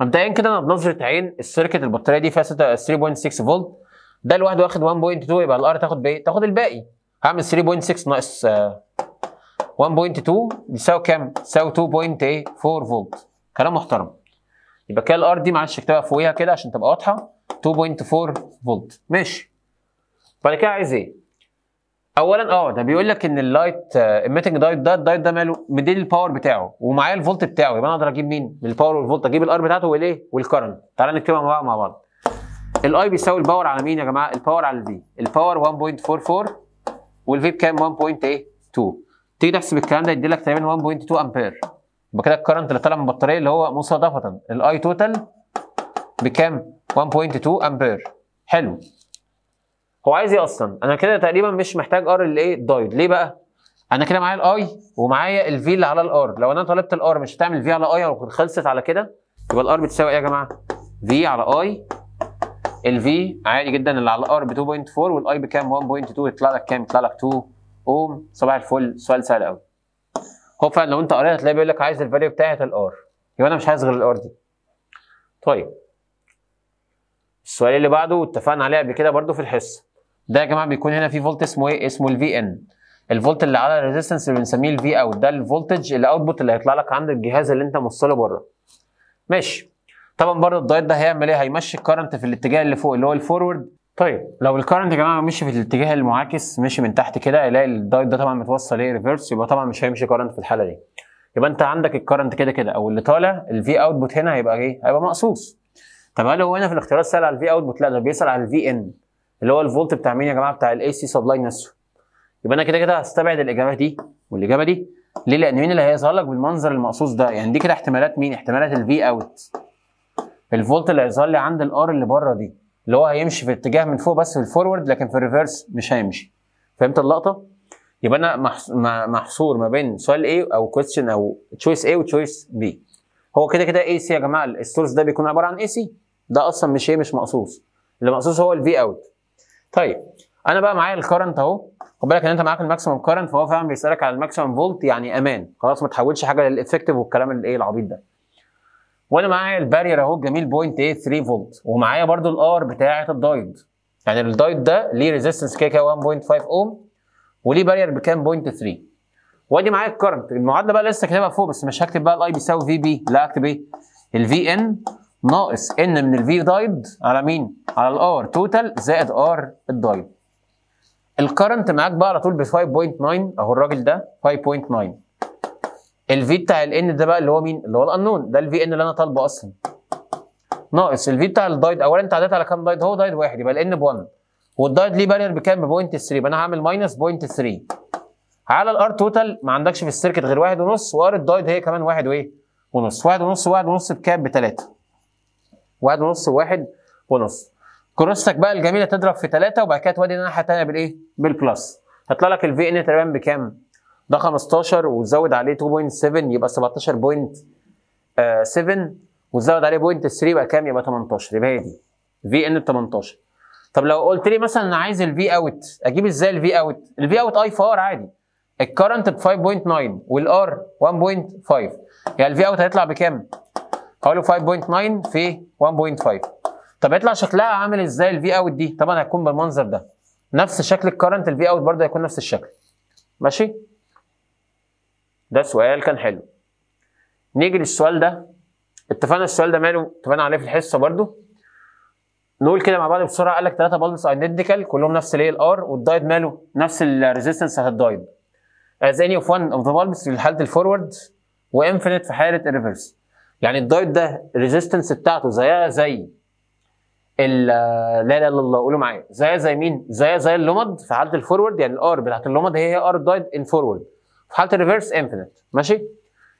مبدئيا كده انا بنظره عين السيركت البطاريه دي فيها 3.6 فولت ده لوحده واخد 1.2 يبقى الار تاخد بايه؟ تاخد الباقي هعمل 3.6 ناقص 1.2 آه، يساوي كام؟ يساوي 2.4 فولت كلام محترم يبقى كده الار دي معلش اكتبها فوقيها كده عشان تبقى واضحه 2.4 فولت ماشي بعد كده عايز ايه؟ اولا اه ده بيقول لك ان اللايت اميتنج آه، دايت ده الدايت ده ماله مديني الباور بتاعه ومعايا الفولت بتاعه يبقى انا اقدر اجيب مين؟ من الباور والفولت اجيب الار بتاعته والايه؟ والكرنت تعالى نكتبها مع بعض الاي بيساوي الباور على مين يا جماعه؟ الباور على الفي، الباور 1.44 والفي بكام؟ 1.2 تيجي تحسب الكلام ده يديلك تقريبا 1.2 امبير يبقى كده الكرنت اللي طالع من البطاريه اللي هو مصادفه الاي توتال بكام؟ 1.2 امبير حلو هو عايز ايه اصلا؟ انا كده تقريبا مش محتاج ار الايه الدايد ليه بقى؟ انا كده معايا الاي ومعايا الفي اللي على الار لو انا طلبت الار مش هتعمل في على اي لو خلصت على كده يبقى الار بتساوي ايه يا جماعه؟ في على اي الفي عادي جدا اللي على الار ب 2.4 والاي بكام 1.2 يطلع لك كام؟ يطلع لك 2 اوم صباح الفل سؤال سهل قوي هو فعلا لو انت قريت هتلاقي بيقول لك عايز الفاليو بتاعه الار يبقى انا مش عايز غير الار دي طيب السؤال اللي بعده اتفقنا عليه قبل كده برده في الحصه ده يا جماعه بيكون هنا في فولت اسمه ايه اسمه الفي ان الفولت اللي على الريزيستنس اللي بنسميه الفي اوت ده الفولتج الاوتبوت اللي هيطلع لك عند الجهاز اللي انت موصله بره ماشي طبعا برضه الدايت ده هيعمل ايه هيمشي الكرنت في الاتجاه اللي فوق اللي هو الفورورد طيب لو الكرنت يا جماعه مشي في الاتجاه المعاكس مشي من تحت كده هيلاقي الدايت ده طبعا متوصل ايه ريفرس يبقى طبعا مش هيمشي كرنت في الحاله دي يبقى انت عندك الكرنت كده كده او اللي طالع الفي اوتبوت هنا هيبقى ايه هيبقى مقصوص طب هل هو هنا في الاختيارات سال على الفي اوتبوت لا ده بيسال على الفي ان اللي هو الفولت بتاع مين يا جماعه بتاع الاي سي سبلاي نفسه يبقى انا كده كده هستبعد الاجابه دي والاجابه دي ليه لان مين اللي هيظهر لك بالمنظر المقصوص ده يعني دي كده احتمالات مين احتمالات الفي اوت الفولت لي عند الار اللي بره دي اللي هو هيمشي في اتجاه من فوق بس في الفورورد لكن في الريفرس مش هيمشي فهمت اللقطه يبقى انا محصور ما بين سؤال ايه او كويستشن او تشويس ايه وتشويس بي هو كده كده اي سي يا جماعه السورس ده بيكون عباره عن اي سي ده اصلا مش ايه مش مقصوص اللي مقصوص هو الفي اوت طيب انا بقى معايا الكرنت اهو خد بالك ان انت معاك الماكسيمم كرنت فهو فعلا بيسالك على الماكسيمم فولت يعني امان خلاص ما تحولش حاجه للافكتيف والكلام الايه العبيط ده وانا معايا البارير اهو الجميل 0.83 فولت ومعايا برضو الار بتاعه الدايد يعني الدايد ده ليه ريزيستنس كده كده 1.5 اوم وليه بارير بكام 0.3 وادي معايا الكرنت المعادله بقى لسه كاتبها فوق بس مش هكتب بقى الاي بيساوي في بي لا اكتب ايه الفي ان ناقص ان من الفي دايد على مين على الار توتال زائد ار الدايد الكرنت معاك بقى على طول ب 5.9 اهو الراجل ده 5.9 الفي بتاع الان ده بقى اللي هو مين؟ اللي هو الانون ده الفي ان اللي انا طالبه اصلا ناقص الفي بتاع الدايد اولا انت عديت على كام دايد؟ هو دايد واحد يبقى الان ب 1 والدايد ليه بارير بكام؟ ب 0.3 يبقى انا هعمل ماينس 0.3 على الار توتال ما عندكش في السيركت غير واحد ونص وار الدايد هي كمان واحد وايه؟ ونص واحد ونص واحد ونص بكام؟ بثلاثه واحد ونص واحد ونص كروستك بقى الجميله تضرب في ثلاثه وبعد كده تودي الناحيه الثانيه بالايه؟ بالبلس هيطلع لك الفي ان تقريبا بكام؟ ده 15 وتزود عليه 2.7 يبقى 17.7 آه، وتزود عليه بوينت 3 يبقى كام؟ يبقى 18 يبقى هي دي في ان 18 طب لو قلت لي مثلا انا عايز الفي اوت اجيب ازاي الفي اوت؟ الفي اوت اي فار عادي الكرنت ب 5.9 والار 1.5 يعني الفي اوت هيطلع بكام؟ هقول 5.9 في 1.5 طب هيطلع شكلها عامل ازاي الفي اوت دي؟ طبعا هتكون بالمنظر ده نفس شكل الكرنت الفي اوت برضه هيكون نفس الشكل ماشي؟ ده سؤال كان حلو نيجي للسؤال ده اتفقنا السؤال ده ماله اتفقنا عليه في الحصه برده نقول كده مع بعض بسرعه قال لك ثلاثه بالبس ايدنتيكال كلهم نفس الاي ال ار والدايد ماله نفس الريزيستنس الدايد از اني اوف وان اوف ذا بالبس في حاله الفورورد وانفينيت في حاله الريفرس يعني الدايد ده الريزيستنس بتاعته زيها زي ال لا لا لا الله قولوا معايا زيها زي مين؟ زيها زي اللومد في حاله الفورورد يعني الار بتاعت اللومد هي هي ار الدايد ان فورورد في حاله الريفرس انفينيت ماشي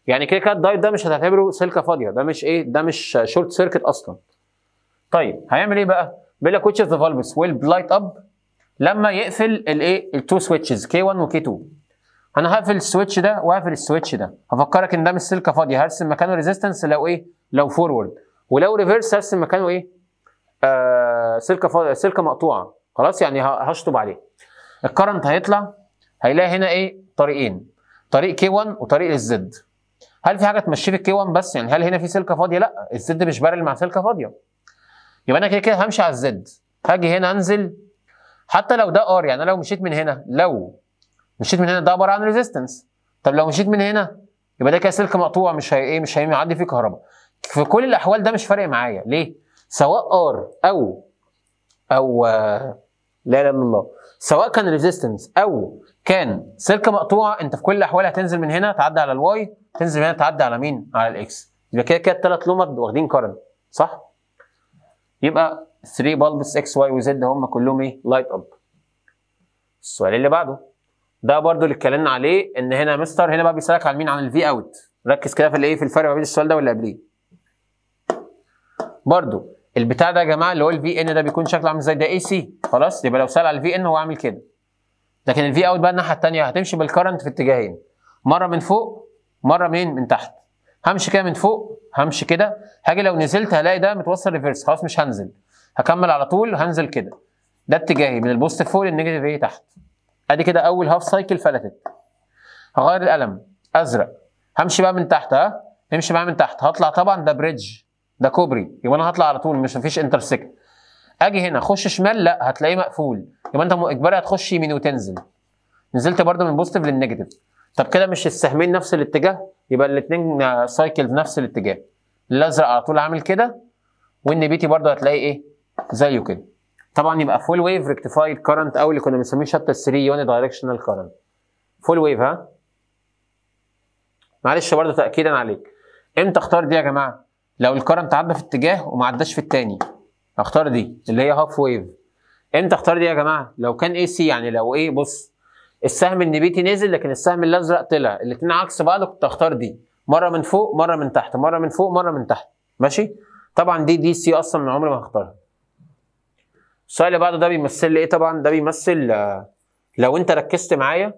يعني كده كده الدايت ده مش هتعتبره سلكه فاضيه ده مش ايه ده مش شورت سيركت اصلا طيب هيعمل ايه بقى بيقول لك ويتش of the valves will light لما يقفل الايه التو سويتشز كي 1 وكي 2 انا هقفل السويتش ده وهقفل السويتش ده هفكرك ان ده مش سلكه فاضيه هرسم مكانه ريزيستنس لو ايه لو فورورد ولو ريفرس هرسم مكانه ايه آه سلكه فاضيه سلكه مقطوعه خلاص يعني هشطب عليه الكرنت هيطلع هيلاقي هنا ايه طريقين طريق كي 1 وطريق للزد هل في حاجه تمشي لي الكي 1 بس يعني هل هنا في سلكه فاضيه لا الزد مش بارل مع سلكه فاضيه يبقى انا كده كده همشي على الزد هاجي هنا انزل حتى لو ده ار يعني انا لو مشيت من هنا لو مشيت من هنا ده عباره عن ريزيستنس طب لو مشيت من هنا يبقى ده كده سلك مقطوع مش هي ايه مش هيعدي فيه كهرباء في كل الاحوال ده مش فارق معايا ليه سواء ار او او آه، لا لا الله سواء كان ريزيستنس او كان سلك مقطوع انت في كل الاحوال هتنزل من هنا تعدي على الواي تنزل من هنا تعدي على مين؟ على الاكس يبقى كده كده الثلاث لومات واخدين كارن صح؟ يبقى 3 بالبس اكس واي وزد هم كلهم ايه؟ لايت اب السؤال اللي بعده ده برضو اللي اتكلمنا عليه ان هنا مستر هنا بقى بيسالك على مين عن الفي اوت ركز كده في الايه في الفرق ما بين السؤال ده واللي قبليه برضو البتاع ده يا جماعه اللي هو الفي ان ده بيكون شكله عامل ازاي ده اي سي خلاص يبقى لو سال على الفي ان هو عامل كده لكن الفي اوت بقى الناحيه الثانيه هتمشي بالكرنت في اتجاهين مره من فوق مره منين من تحت همشي كده من فوق همشي كده هاجي لو نزلت هلاقي ده متوصل ريفرس خلاص مش هنزل هكمل على طول هنزل كده ده اتجاهي من البوست فوق للنيجاتيف ايه تحت ادي كده اول هاف سايكل فلتت هغير القلم ازرق همشي بقى من تحت ها امشي بقى من تحت هطلع طبعا ده بريدج ده كوبري يبقى انا هطلع على طول مش مفيش انترسكت اجي هنا اخش شمال لا هتلاقيه مقفول يبقى انت اجباري هتخش يمين وتنزل نزلت برده من بوزيتيف للنيجاتيف طب كده مش السهمين نفس الاتجاه يبقى الاثنين سايكل آه، نفس الاتجاه الازرق على طول عامل كده والنبيتي برده هتلاقي ايه زيه كده طبعا يبقى فول ويف ريكتيفايد كرنت او اللي كنا بنسميه شطه 3 يوني دايركشنال كرنت فول ويف ها معلش برده تاكيدا عليك امتى اختار دي يا جماعه لو الكرنت عدى في اتجاه وما عداش في الثاني اختار دي اللي هي هاف ويف امتى اختار دي يا جماعه لو كان اي سي يعني لو ايه بص السهم النبيتي نزل لكن السهم الازرق طلع الاثنين عكس بعض كنت اختار دي مره من فوق مره من تحت مره من فوق مره من تحت ماشي طبعا دي دي سي اصلا من عمري ما هختارها السؤال اللي بعده ده بيمثل لي ايه طبعا ده بيمثل آه، لو انت ركزت معايا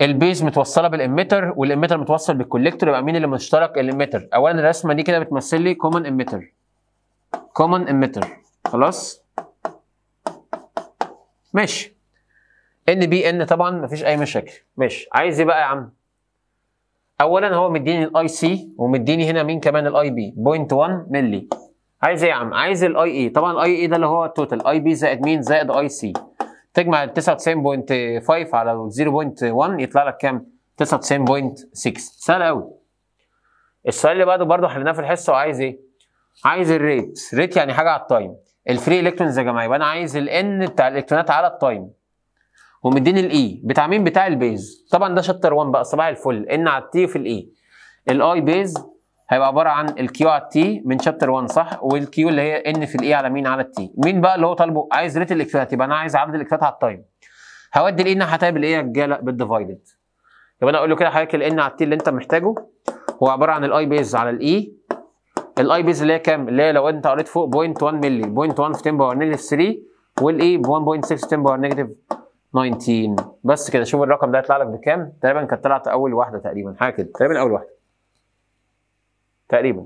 البيز متوصله بالاميتر والاميتر متوصل بالكوليكتور يبقى مين اللي مشترك الاميتر اولا الرسمه دي كده بتمثل لي كومن اميتر common emitter خلاص ماشي ان بي ان طبعا مفيش اي مشاكل ماشي عايز ايه بقى يا عم اولا هو مديني الاي سي ومديني هنا مين كمان الاي بي 0.1 ملي عايز ايه يا عم عايز الاي اي e. طبعا الاي اي e ده اللي هو التوتال اي بي زائد مين زائد اي سي تجمع ال 99.5 على 0.1 يطلع لك كام 99.6 سهل قوي السؤال اللي بعده برضه حليناه في الحصه وعايز ايه عايز الريت ريت يعني حاجه على التايم الفري الكترونز يا جماعه يبقى انا عايز الان بتاع الالكترونات على التايم ومديني الاي e. بتاع مين بتاع البيز طبعا ده شابتر 1 بقى صباح الفل ان على التي في الاي e. الاي بيز هيبقى عباره عن الكيو على التي من شابتر 1 صح والكيو اللي هي ان في الاي e على مين على التي مين بقى اللي هو طالبه عايز ريت الالكترونات يبقى انا عايز عدد الالكترونات على التايم هودي الاي ناحيه طيب الايه يا رجاله بالديفايدد يبقى انا اقول له كده حضرتك الان على التي اللي انت محتاجه هو عباره عن الاي بيز على الاي الاي بيز اللي هي كام؟ اللي هي لو انت قريت فوق 0.1 مللي 0.1 في 10 باور نيجاتيف 3 والاي ب 1.6 في 10 باور نيجاتيف 19 بس كده شوف الرقم ده هيطلع لك بكام؟ تقريبا كانت طلعت اول واحده تقريبا حاجه كده تقريبا اول واحده تقريبا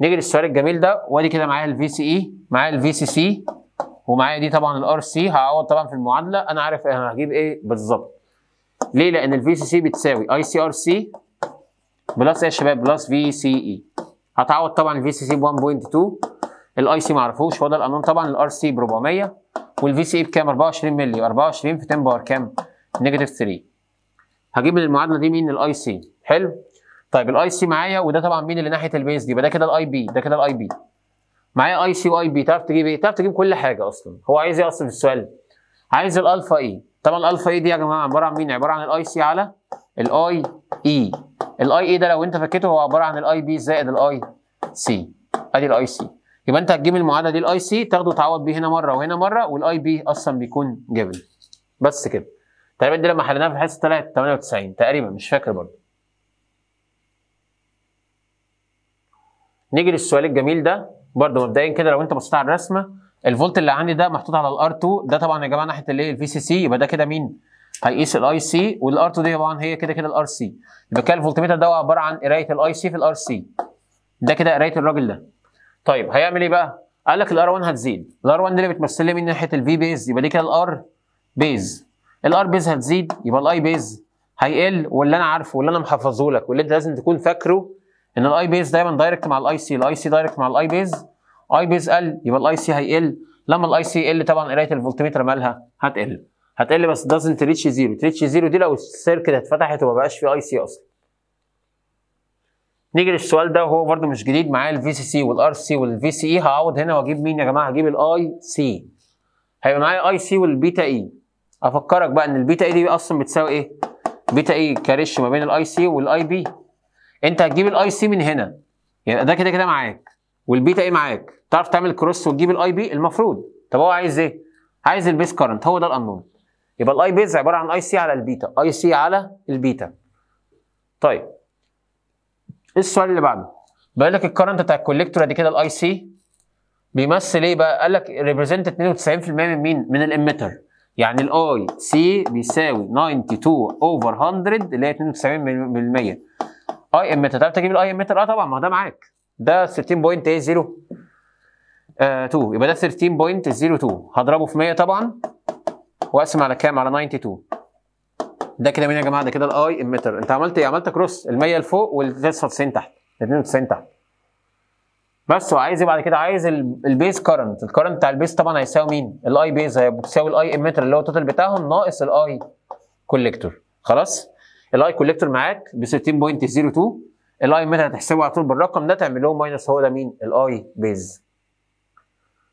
نيجي للسؤال الجميل ده وادي كده معايا الفي سي اي e، معايا الفي سي سي ومعايا دي طبعا الار سي هعوض طبعا في المعادله انا عارف انا هجيب ايه بالظبط ليه لان الفي سي سي بتساوي اي سي ار سي بلس ايه يا شباب بلس في سي اي هتعوض طبعا الفي سي سي ب 1.2 الاي سي معرفوش هو ده القانون طبعا الار سي ب 400 والفي سي اي بكام 24 مللي 24 في 10 باور كام نيجاتيف 3 هجيب من المعادله دي مين الاي سي حلو طيب الاي سي معايا وده طبعا مين اللي ناحيه البيز دي يبقى ده كده الاي بي ده كده الاي بي معايا اي سي واي بي تعرف تجيب ايه تعرف تجيب كل حاجه اصلا هو عايز ايه اصلا في السؤال عايز الالفا اي e. طبعا الالفا اي e دي يا جماعه عباره عن مين عباره عن الاي سي على الاي اي الاي اي ده لو انت فاكرته هو عباره عن الاي بي زائد الاي سي ادي الاي سي يبقى انت هتجيب المعادله دي الاي سي تاخده وتعوض بيه هنا مره وهنا مره والاي بي اصلا بيكون جبن بس كده تقريبا دي لما حليناها في الحصه طلعت 98 تقريبا مش فاكر برضه نيجي للسؤال الجميل ده برضه مبدئيا كده لو انت بصيت على الرسمه الفولت اللي عندي ده محطوط على الار 2 ده طبعا يا جماعه ناحيه الايه الفي سي سي يبقى ده كده مين هيقيس e الاي سي والار تو دي طبعا هي كده كده الار سي يبقى كده الفولتميتر ده عباره عن قرايه الاي سي في الار سي ده كده قرايه الراجل ده طيب هيعمل ايه بقى؟ قال لك الار 1 هتزيد الار 1 دي اللي بتمثل لي من ناحيه الفي بيز يبقى دي كده الار بيز الار بيز هتزيد يبقى الاي بيز هيقل واللي انا عارفه واللي انا محفظه لك واللي انت لازم تكون فاكره ان الاي بيز دايما دايركت مع الاي سي الاي سي دايركت مع الاي بيز اي بيز قل يبقى الاي سي هيقل لما الاي سي يقل طبعا قرايه الفولتميتر مالها هتقل هتقلي بس doesn't reach زيرو reach زيرو دي لو السيركت اتفتحت وما بقاش فيه اي سي اصلا نيجي للسؤال ده وهو برده مش جديد معايا الفي سي سي والار سي والفي سي اي e. هعوض هنا واجيب مين يا جماعه هجيب الاي سي هيبقى معايا اي سي والبيتا اي افكرك بقى ان البيتا اي e دي اصلا بتساوي ايه بيتا اي كارش ما بين الاي سي والاي بي انت هتجيب الاي سي من هنا يعني ده كده كده معاك والبيتا اي e معاك تعرف تعمل كروس وتجيب الاي بي المفروض طب هو عايز ايه عايز البيس كارنت هو ده الانون يبقى الاي بيز عباره عن اي سي على البيتا اي سي على البيتا طيب إيه السؤال اللي بعده بيقول لك الكرنت بتاع الكوليكتور ادي كده الاي سي بيمثل ايه بقى قال لك ريبريزنت 92% من مين من الاميتر يعني الاي سي بيساوي 92 اوفر 100 اللي هي 92% اي اميتر تعرف تجيب الاي اميتر اه طبعا ما هو ده معاك ده 13 ايه 0 2 آه، يبقى ده 13.02 هضربه في 100 طبعا واقسم على كام على 92 ده كده مين يا جماعه ده كده الاي امتر انت عملت ايه عملت كروس ال 100 لفوق وال 99 تحت 92 تحت بس وعايز إيه بعد كده عايز البيز كرنت الكرنت بتاع البيز طبعا هيساوي مين الاي بيز هيساوي الاي امتر اللي هو التوتال بتاعهم ناقص الاي كوليكتور خلاص الاي كوليكتور معاك ب 60.02 الاي امتر هتحسبه على طول بالرقم ده تعمل له ماينس هو ده مين الاي بيز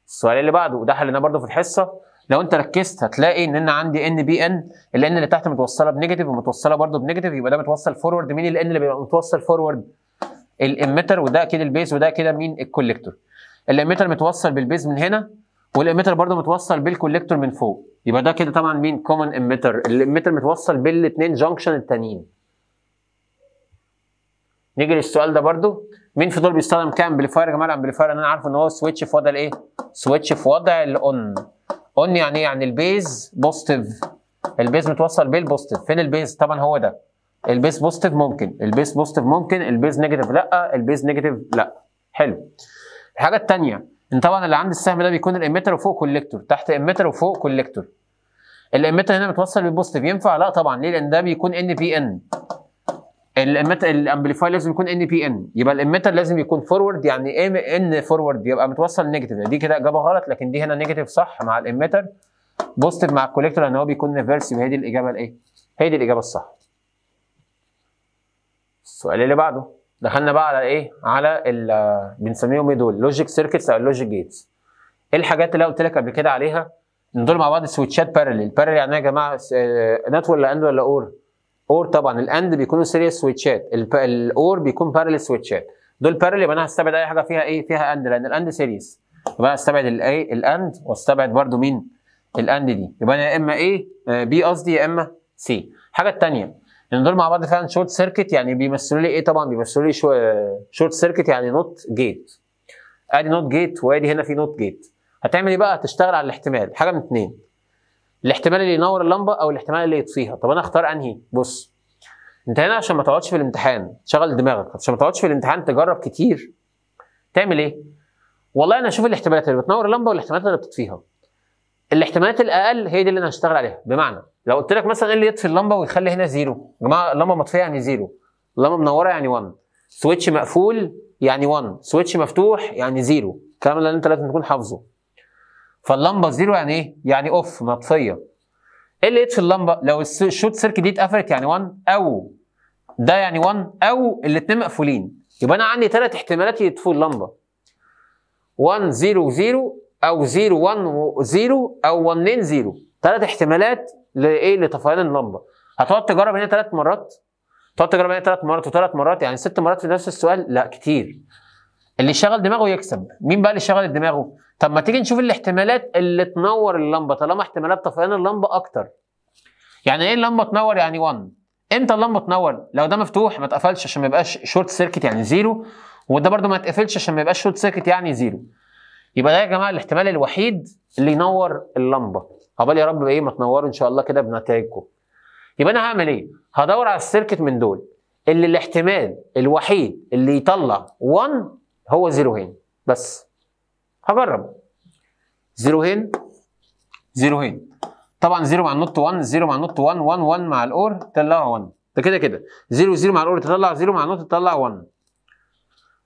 السؤال اللي بعده وده حليناه برده في الحصه لو انت ركزت هتلاقي ان انا عندي ان بي ان الان اللي تحت متوصله بنيجاتيف ومتوصله برده بنيجاتيف يبقى ده متوصل فورورد مين الان اللي بيبقى متوصل فورورد الاميتر وده كده البيز وده كده مين الكوليكتور الاميتر متوصل بالبيز من هنا والاميتر برده متوصل بالكوليكتور من فوق يبقى ده كده طبعا مين كومن اميتر الاميتر متوصل بالاثنين جانكشن التانيين نيجي للسؤال ده برده مين في دول بيستخدم كامبليفاير يا جماعه الامبليفاير انا عارف ان هو سويتش في وضع الايه سويتش في وضع الاون قول لي يعني ايه يعني البيز بوزيتيف البيز متوصل البوزيتيف فين البيز طبعا هو ده البيز بوزيتيف ممكن البيز بوزيتيف ممكن البيز نيجاتيف لا البيز نيجاتيف لا حلو الحاجه الثانيه ان طبعا اللي عند السهم ده بيكون الاميتر وفوق كوليكتور تحت اميتر وفوق كوليكتور الاميتر هنا متوصل بالبوزيتيف ينفع لا طبعا ليه لان ده بيكون ان بي ان الامبليفاير لازم يكون ان بي ان يبقى الاميتر لازم يكون فورورد يعني ام ان فورورد يبقى متوصل نيجاتيف دي كده اجابه غلط لكن دي هنا نيجاتيف صح مع الاميتر بوزيتيف مع الكوليكتور لان هو بيكون ريفرس يبقى هي دي الاجابه الايه؟ هي دي الاجابه الصح. السؤال اللي بعده دخلنا بقى على ايه؟ على بنسميهم ايه دول؟ لوجيك سيركتس او لوجيك جيتس. ايه الحاجات اللي انا قلت لك قبل كده عليها؟ ان دول مع بعض سويتشات بارلل، بارلل يعني ايه يا جماعه؟ نت آه، ولا اند ولا اور؟ اور طبعا الاند بيكونوا سيريال سويتشات الاور بيكون بارلل سويتشات دول بارلل يبقى انا هستبعد اي حاجه فيها ايه فيها اند لان الاند سيريس يبقى انا هستبعد الاي الاند واستبعد برده مين الاند دي يبقى انا يا اما ايه بي قصدي يا اما سي الحاجه الثانيه ان دول مع بعض فعلا شورت سيركت يعني بيمثلوا لي ايه طبعا بيمثلوا لي شو... شورت سيركت يعني نوت جيت ادي نوت جيت وادي هنا في نوت جيت هتعمل ايه بقى هتشتغل على الاحتمال حاجه من اثنين الاحتمال اللي ينور اللمبه او الاحتمال اللي يطفيها طب انا اختار انهي بص انت هنا عشان ما تقعدش في الامتحان شغل دماغك عشان ما تقعدش في الامتحان تجرب كتير تعمل ايه والله انا اشوف الاحتمالات اللي بتنور اللمبه والاحتمالات اللي بتطفيها الاحتمالات الاقل هي دي اللي انا هشتغل عليها بمعنى لو قلت لك مثلا ايه اللي يطفي اللمبه ويخلي هنا زيرو يا جماعه اللمبه مطفيه يعني زيرو اللمبه منوره يعني 1 سويتش مقفول يعني 1 سويتش مفتوح يعني زيرو الكلام اللي انت لازم تكون حافظه فاللمبه زيرو يعني ايه؟ يعني اوف مطفيه. ايه اللي اتش اللمبه لو الشوت سيركت دي اتقفلت يعني 1 او ده يعني 1 او الاثنين مقفولين يبقى انا عندي ثلاث احتمالات يطفوا اللمبه 1 0 0 او 0 1 0 او 1 2 0 ثلاث احتمالات لايه لطفيان اللمبه هتقعد تجرب هنا ثلاث مرات تقعد تجرب هنا ثلاث مرات وثلاث مرات يعني ست مرات في نفس السؤال لا كتير اللي شغل دماغه يكسب مين بقى اللي شغل دماغه طب ما تيجي نشوف الاحتمالات اللي تنور اللمبه طالما احتمالات طفئان اللمبه اكتر يعني ايه اللمبه تنور يعني 1 امتى اللمبه تنور لو ده مفتوح ما اتقفلش عشان ما يبقاش شورت سيركت يعني زيرو وده برده ما اتقفلش عشان ما يبقاش شورت سيركت يعني زيرو يبقى ده يا جماعه الاحتمال الوحيد اللي ينور اللمبه عقبال يا رب ايه ما تنوروا ان شاء الله كده بنتائجكم يبقى انا هعمل ايه هدور على السيركت من دول اللي الاحتمال الوحيد اللي يطلع 1 هو زيرو هنا بس هجرب زيرو هين زيرو هين طبعا زيرو مع النوت 1 زيرو مع النوت 1 1 1 مع الاور تطلع 1 ده كده كده زيرو زيرو مع الاور تطلع زيرو مع النوت تطلع 1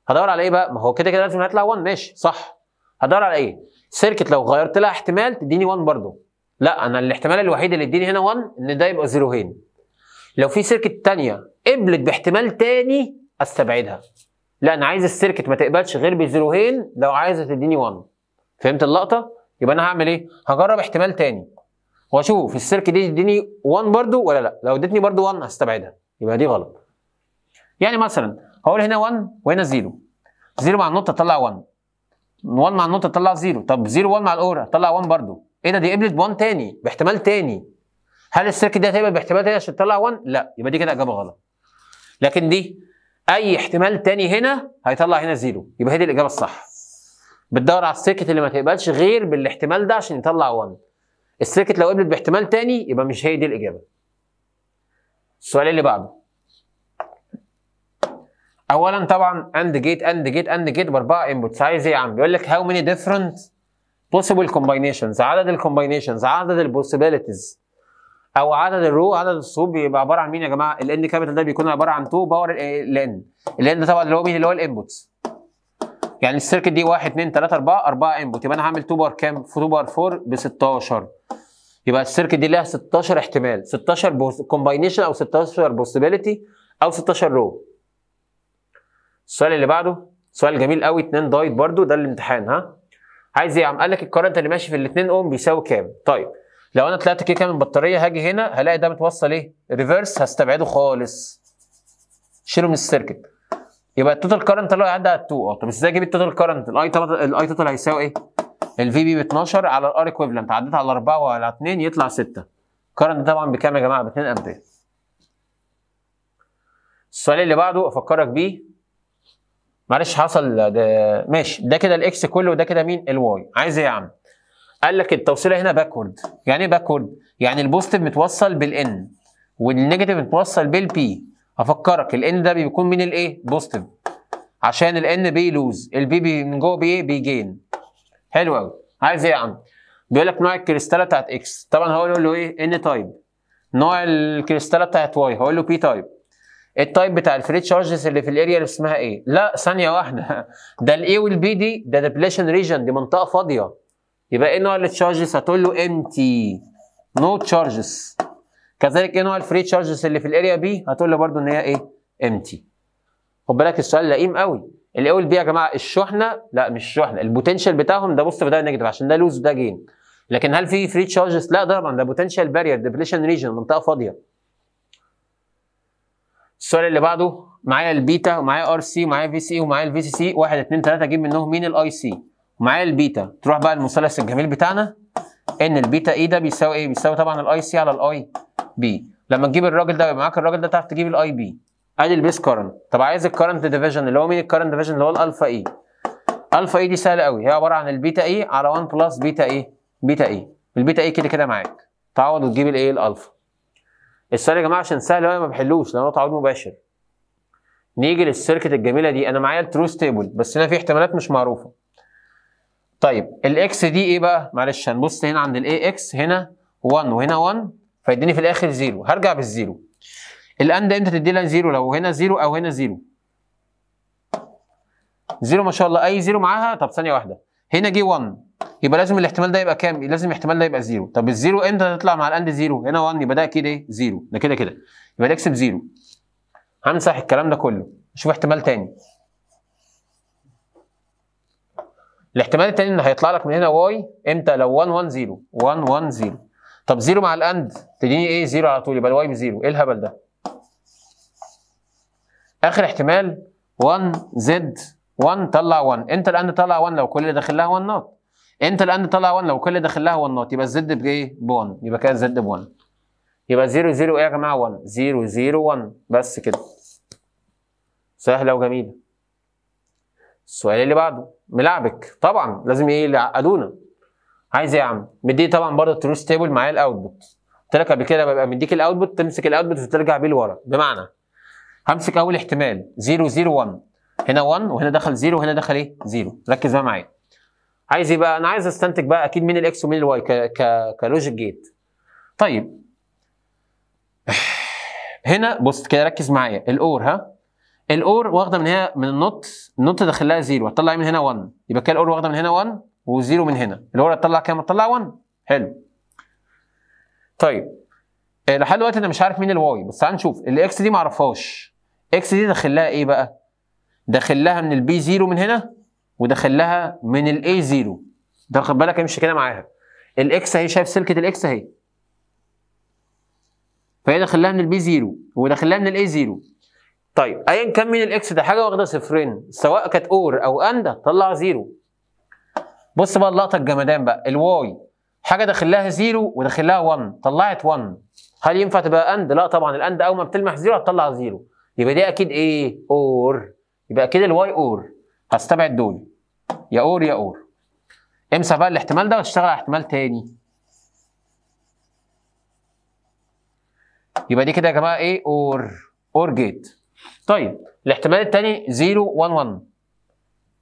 هدور على ايه بقى ما هو كده كده لازم هيطلع 1 ماشي صح هدور على ايه سيركت لو غيرت لها احتمال تديني 1 برضه لا انا الاحتمال الوحيد اللي يديني هنا 1 ان ده يبقى زيرو هين لو في سيركت ثانيه قبلت باحتمال ثاني استبعدها لا انا عايز السيركت ما تقبلش غير بزيروهين لو عايزه تديني 1 فهمت اللقطه يبقى انا هعمل ايه هجرب احتمال تاني واشوف السيرك دي تديني 1 برده ولا لا لو ادتني برده 1 هستبعدها يبقى دي غلط يعني مثلا هقول هنا 1 وهنا 0 0 مع النقطه تطلع 1 1 مع النقطه تطلع 0 طب 0 1 مع الاورا تطلع 1 برده ايه ده دي قبلت 1 تاني باحتمال تاني هل السيركت دي هتقبل باحتمال تاني عشان تطلع 1 لا يبقى دي كده اجابه غلط لكن دي اي احتمال تاني هنا هيطلع هنا زيرو يبقى هي دي الاجابه الصح بتدور على السيركت اللي ما تقبلش غير بالاحتمال ده عشان يطلع 1 السيركت لو قبلت باحتمال تاني يبقى مش هي دي الاجابه السؤال اللي بعده اولا طبعا اند جيت اند جيت اند جيت باربعه انبوتس عايز ايه يا عم بيقول لك هاو ميني ديفرنت بوسيبل كومباينيشنز عدد الكومباينيشنز عدد البوسيبيليتيز او عدد الرو عدد الصوب بيبقى عباره عن مين يا جماعه الان كابيتال ده بيكون عباره عن 2 باور الان الان ده طبعا اللي هو مين اللي هو الانبوتس يعني السيركت دي 1 2 3 4 4 انبوت يبقى انا هعمل 2 باور كام 2 باور 4 ب 16 يبقى السيركت دي ليها 16 احتمال 16 كومباينيشن او 16 بوسيبيليتي او 16 رو السؤال اللي بعده سؤال جميل قوي 2 دايت برده ده الامتحان ها عايز ايه يا عم؟ قال لك الكرنت اللي ماشي في الاثنين اوم بيساوي كام طيب لو انا طلعت كده من البطاريه هاجي هنا هلاقي ده متوصل ايه ريفرس هستبعده خالص شيله من السيركت يبقى التوتال كارنت اللي عدى على 2 اه طب ازاي اجيب التوتال كارنت الاي توتال الاي توتال هيساوي ايه الفي بي ب 12 على الار ايكويفالنت عديت على 4 وعلى 2 يطلع 6 كارنت طبعا بكام يا جماعه ب 2 امبير السؤال اللي بعده افكرك بيه معلش حصل ده ماشي ده كده الاكس كله وده كده مين الواي عايز ايه يا عم قال لك التوصيله هنا باكورد يعني ايه باكورد يعني البوزيتيف متوصل بالان والنيجاتيف متوصل بالبي افكرك الان ده بيكون من الايه بوزيتيف عشان الان لوز البي بي من جوه بي بيجين حلو قوي عايز ايه يا عم بيقول لك نوع الكريستاله بتاعت اكس طبعا هقول له ايه ان تايب نوع الكريستاله بتاعت واي هقول له بي تايب التايب بتاع الفري تشارجز اللي في الاريا اللي اسمها ايه لا ثانيه واحده ده الاي والبي دي ده ديبليشن ريجن دي منطقه فاضيه يبقى ايه نوع التشارجز هتقول له امتي نو تشارجز كذلك ايه نوع الفري تشارجز اللي في الاريا بي هتقول له برده ان هي ايه امتي خد بالك السؤال لئيم قوي الاول بي يا جماعه الشحنه لا مش الشحنه البوتنشال بتاعهم ده بص في ده نيجاتيف عشان ده لوز وده جين لكن هل في فري تشارجز لا طبعا ده بوتنشال بارير ديبليشن ريجن منطقه فاضيه السؤال اللي بعده معايا البيتا ومعايا ار سي ومعايا في سي ومعايا الفي سي سي 1 2 3 اجيب منهم مين الاي سي ومعايا البيتا تروح بقى المثلث الجميل بتاعنا ان البيتا اي ده بيساوي ايه بيساوي طبعا الاي سي على الاي بي لما تجيب الراجل ده ويبقى معاك الراجل ده تعرف تجيب الاي بي ادي البيس كارنت طب عايز الكارنت ديفيجن اللي هو مين الكارنت ديفيجن اللي هو الالفا اي الفا اي دي سهله قوي هي عباره عن البيتا اي e على 1 بلس بيتا اي بيتا اي البيتا اي كده كده معاك تعوض وتجيب الايه الالفا السؤال يا جماعه عشان سهل قوي ما بحلوش لان هو تعوض مباشر نيجي للسيركت الجميله دي انا معايا الترو ستيبل بس هنا في احتمالات مش معروفه طيب الاكس دي ايه بقى؟ معلش هنبص هنا عند الاي اكس هنا 1 وهنا 1 فيديني في الاخر 0 هرجع بالزيرو الاند امتى تدي لها 0 لو هنا 0 او هنا 0 0 ما شاء الله اي 0 معاها طب ثانيه واحده هنا جه 1 يبقى لازم الاحتمال ده يبقى كام؟ لازم الاحتمال ده يبقى 0 طب الزيرو امتى تطلع مع الاند 0 هنا 1 يبقى ده اكيد ايه؟ 0 ده كده كده يبقى ده اكس ب 0 همسح الكلام ده كله اشوف احتمال ثاني الاحتمال التاني ان هيطلع لك من هنا واي امتى لو 1 1 0 1 1 0 طب 0 مع الاند تديني ايه 0 على طول يبقى الواي ب 0 ايه الهبل ده اخر احتمال 1 زد 1 طلع 1 انت الاند طلع 1 لو كل اللي داخل لها 1 نوت انت الاند طلع 1 لو كل اللي داخل لها 1 نوت يبقى الزد بايه ب 1 يبقى كده الزد ب 1 يبقى 0 0 ايه يا جماعه 1 0 0 1 بس كده سهله وجميله السؤال اللي بعده ملعبك طبعا لازم ايه يعقدونا عايز ايه يا عم مديه طبعا برضه التروس تيبل معايا الاوتبوت قلت لك قبل كده ببقى مديك الاوتبوت تمسك الاوتبوت وترجع بيه لورا بمعنى همسك اول احتمال 0 0 1 هنا 1 وهنا دخل 0 وهنا دخل ايه 0 ركز بقى معايا عايز ايه بقى انا عايز استنتج بقى اكيد مين الاكس ومين الواي كلوجيك جيت طيب هنا بص كده ركز معايا الاور ها الاور واخده من هنا من النوت النوت داخل لها زيرو هتطلع إيه من هنا 1 يبقى كده الاور واخده من هنا 1 وزيرو من هنا الاور هتطلع كام هتطلع 1 حلو طيب آه، لحد دلوقتي انا مش عارف مين الواي بس تعال نشوف الاكس دي ما اعرفهاش اكس دي داخل لها ايه بقى داخل لها من البي زيرو من هنا وداخل لها من الاي زيرو ده خد بالك امشي كده معاها الاكس اهي شايف سلكه الاكس اهي فهي داخل لها من البي زيرو وداخل لها من الاي زيرو طيب ايا كان مين الاكس ده حاجه واخده صفرين سواء كانت اور او اند طلع زيرو بص بقى اللقطه الجمدان بقى الواي حاجه داخل لها زيرو وداخل لها 1 طلعت 1 هل ينفع تبقى اند؟ لا طبعا الاند اول ما بتلمح زيرو هتطلع زيرو يبقى دي اكيد ايه؟ اور يبقى اكيد الواي اور هستبعد دول يا اور يا اور امسح بقى الاحتمال ده واشتغل على احتمال تاني يبقى دي كده يا جماعه ايه اور اور جيت طيب الاحتمال الثاني 0 1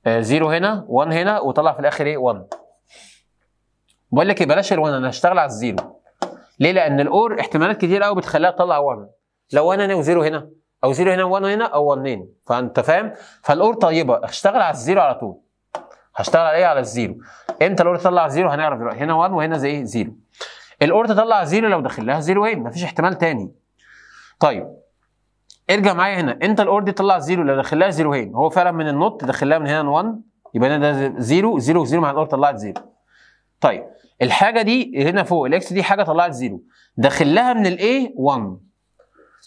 1 0 هنا 1 هنا وطلع في الاخر ايه 1 بقول لك إيه، بلاش ال1 انا هشتغل على الزيرو ليه لان الاور احتمالات كتير قوي بتخليها تطلع 1 لو 1 هنا و0 هنا او 0 هنا و1 هنا او 1 فانت فاهم فالاور طيبه اشتغل على الزيرو على طول هشتغل على ايه على الزيرو امتى الاور تطلع زيرو هنعرف دلوقتي هنا 1 وهنا زي ايه زيرو الاور تطلع زيرو لو داخل لها هنا مفيش احتمال تاني طيب ارجع معايا هنا انت الاور دي طلع زيرو لها خلاها زيروهين هو فعلا من النوت دخلها من هنا 1 يبقى هنا ده زيرو زيرو زيرو مع الاور طلعت زيرو طيب الحاجه دي هنا فوق الاكس دي حاجه طلعت زيرو لها من الاي 1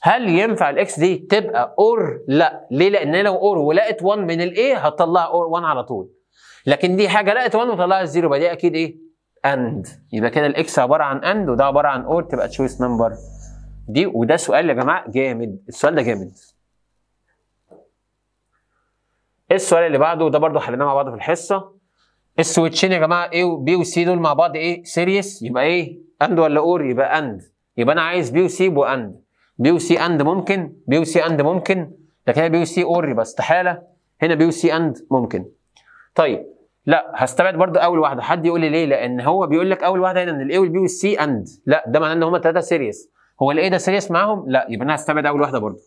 هل ينفع الاكس دي تبقى اور لا ليه لان لو اور ولقت 1 من الاي هتطلع اور 1 على طول لكن دي حاجه لقت 1 وطلعت زيرو يبقى دي اكيد ايه اند يبقى كده الاكس عباره عن اند وده عباره عن اور تبقى تشويس نمبر دي وده سؤال يا جماعه جامد السؤال ده جامد إيه السؤال اللي بعده ده برضو حليناه مع بعض في الحصه السويتشين يا جماعه ايه وبي وسي دول مع بعض ايه سيريس يبقى ايه اند ولا اور يبقى اند يبقى انا عايز بي وسي واند بي وسي اند ممكن بي وسي اند ممكن لكن هنا بي وسي اور يبقى استحاله هنا بي وسي اند ممكن طيب لا هستبعد برضو اول واحده حد يقول لي ليه لان هو بيقول لك اول واحده هنا ان الاي والبي والسي اند لا ده معناه ان هما ثلاثه سيريس هو الايه ده سيريس معاهم؟ لا يبقى انا هستبعد اول واحده برضه.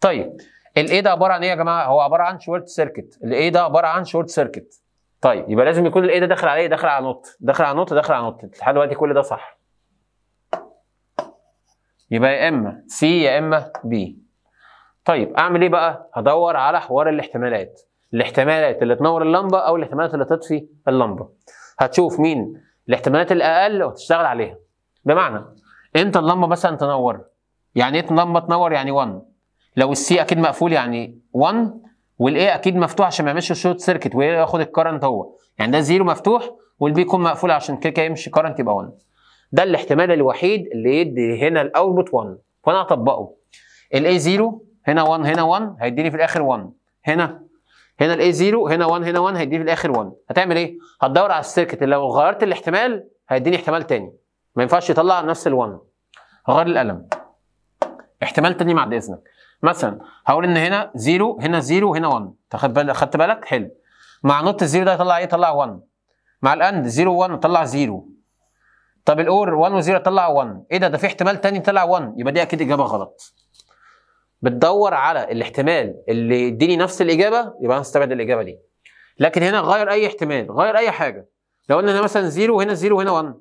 طيب الايه ده عباره عن ايه يا جماعه؟ هو عباره عن شورت سيركت، الايه ده عباره عن شورت سيركت. طيب يبقى لازم يكون الايه ده داخل على ايه؟ داخل على نوت، داخل على نوت، داخل على نوت، لحد دلوقتي كل ده صح. يبقى يا اما سي يا اما بي. طيب اعمل ايه بقى؟ هدور على حوار الاحتمالات. الاحتمالات اللي تنور اللمبه او الاحتمالات اللي تطفي اللمبه. هتشوف مين الاحتمالات الاقل وتشتغل عليها. بمعنى امتى اللمبه مثلا تنور يعني ايه لما تنور يعني 1 لو السي اكيد مقفول يعني 1 والاي اكيد مفتوح عشان ما يعملش شورت سيركت وياخد الكرنت هو يعني ده زيرو مفتوح والبي يكون مقفول عشان كده كده يمشي كرنت يبقى 1 ده الاحتمال الوحيد اللي يدي هنا الاوتبوت 1 فانا هطبقه الاي زيرو هنا 1 هنا 1 هيديني في الاخر 1 هنا هنا الاي زيرو هنا 1 هنا 1 هيديني في الاخر 1 هتعمل ايه؟ هتدور على السيركت لو غيرت الاحتمال هيديني احتمال تاني ما ينفعش يطلع نفس ال1 غير القلم احتمال تاني بعد اذنك مثلا هقول ان هنا 0 هنا 0 هنا 1 تاخد بالك خدت بالك حلو مع نوت الزيرو ده يطلع ايه يطلع 1 مع الاند 0 1 يطلع 0 طب الاور 1 و0 يطلع 1 ايه ده ده في احتمال تاني يطلع 1 يبقى دي اكيد اجابه غلط بتدور على الاحتمال اللي يديني نفس الاجابه يبقى انا هستبعد الاجابه دي لكن هنا غير اي احتمال غير اي حاجه لو قلنا هنا مثلا 0 هنا 0 هنا 1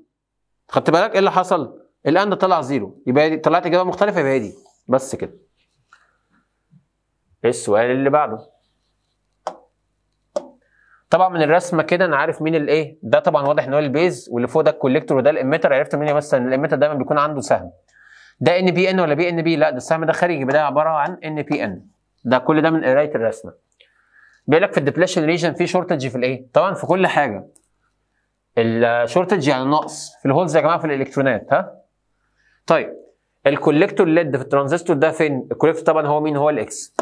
خدت بالك ايه اللي حصل؟ الاند طلع زيرو يبقى دي طلعت اجابه مختلفه يبقى دي بس كده إيه السؤال اللي بعده طبعا من الرسمه كده انا عارف مين الايه ده طبعا واضح ان هو البيز واللي فوق ده الكوليكتور وده الاميتر عرفت مين مثلا الاميتر دايما بيكون عنده سهم ده ان بي ان ولا بي ان بي لا ده السهم ده خارجي يبقى ده عباره عن ان بي ان ده كل ده من قرايه الرسمه بيقول لك في الديبليشن ريجن في شورتج في الايه طبعا في كل حاجه الشورتج يعني نقص في الهولز يا جماعه في الالكترونات ها طيب الكوليكتور ليد في الترانزستور ده فين الكوليكتور طبعا هو مين هو الاكس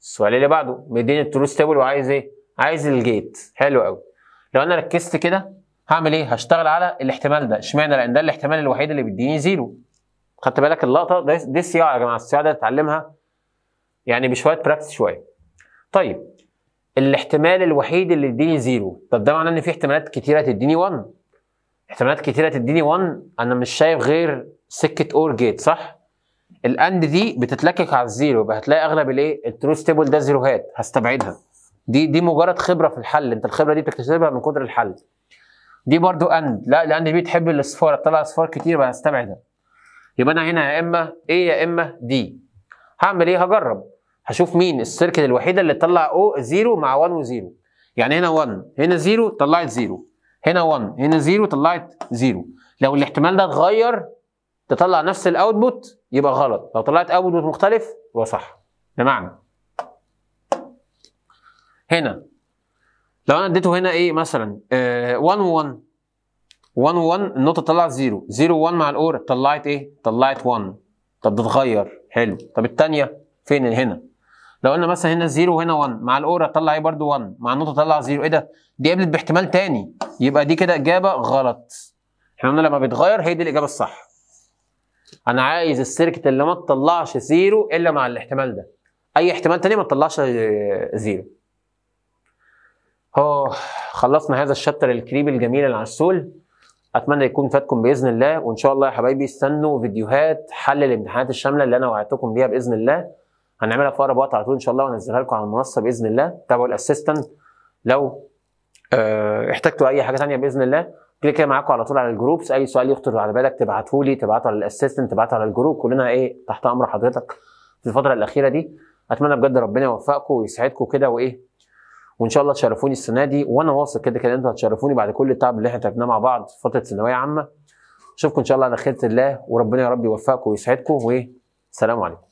السؤال اللي بعده مديني الترو ستيبل وعايز ايه عايز الجيت حلو قوي لو انا ركزت كده هعمل ايه هشتغل على الاحتمال ده اشمعنى لان ده الاحتمال الوحيد اللي بيديني زيرو خدت بالك اللقطه دي الصياعه يا جماعه الصياعه ده تتعلمها يعني بشويه براكتس شويه طيب الاحتمال الوحيد اللي يديني زيرو طب ده معناه ان في احتمالات كتيره تديني 1 احتمالات كتيره تديني 1 انا مش شايف غير سكه اور جيت صح الاند دي بتتلكك على الزيرو يبقى هتلاقي اغلب الايه التروث تيبل ده زيروهات هستبعدها دي دي مجرد خبره في الحل انت الخبره دي بتكتسبها من كتر الحل دي برضو اند لا الاند دي بتحب الاصفار طلع اصفار كتير بقى هستبعدها يبقى انا هنا يا اما ايه يا اما دي هعمل ايه هجرب هشوف مين السيركت الوحيده اللي تطلع او 0 مع 1 و0 يعني هنا 1 هنا 0 طلعت 0 هنا 1 هنا 0 طلعت 0 لو الاحتمال ده اتغير تطلع نفس الاوتبوت يبقى غلط لو طلعت اوتبوت مختلف يبقى صح بمعنى هنا لو انا اديته هنا ايه مثلا 1 و1 1 و 1 النقطه طلعت 0 0 1 مع الاور طلعت ايه طلعت 1 طب ده اتغير حلو طب الثانيه فين هنا لو قلنا مثلا هنا 0 وهنا 1 مع الاورا طلع ايه برده 1 مع النقطه طلع 0 ايه ده دي قبلت باحتمال تاني يبقى دي كده اجابه غلط احنا قلنا لما بيتغير هي دي الاجابه الصح انا عايز السيركت اللي ما تطلعش 0 الا مع الاحتمال ده اي احتمال تاني ما تطلعش 0 اه خلصنا هذا الشابتر الكريم الجميل العسول اتمنى يكون فاتكم باذن الله وان شاء الله يا حبايبي استنوا فيديوهات حل الامتحانات الشامله اللي انا وعدتكم بيها باذن الله هنعملها في اقرب وقت على طول ان شاء الله وهنزلها لكم على المنصه باذن الله تابعوا الاسيستنت لو آه، احتجتوا اي حاجه ثانيه باذن الله كده كده معاكم على طول على الجروبس اي سؤال يخطر على بالك تبعته لي تبعته على الاسيستنت تبعته على الجروب كلنا ايه تحت امر حضرتك في الفتره الاخيره دي اتمنى بجد ربنا يوفقكم ويسعدكم كده وايه وان شاء الله تشرفوني السنه دي وانا واثق كده كده انتوا هتشرفوني بعد كل التعب اللي احنا تعبناه مع بعض في فتره ثانويه عامه اشوفكم ان شاء الله على خيره الله وربنا يا رب يوفقكم ويسعدكم وايه سلام عليكم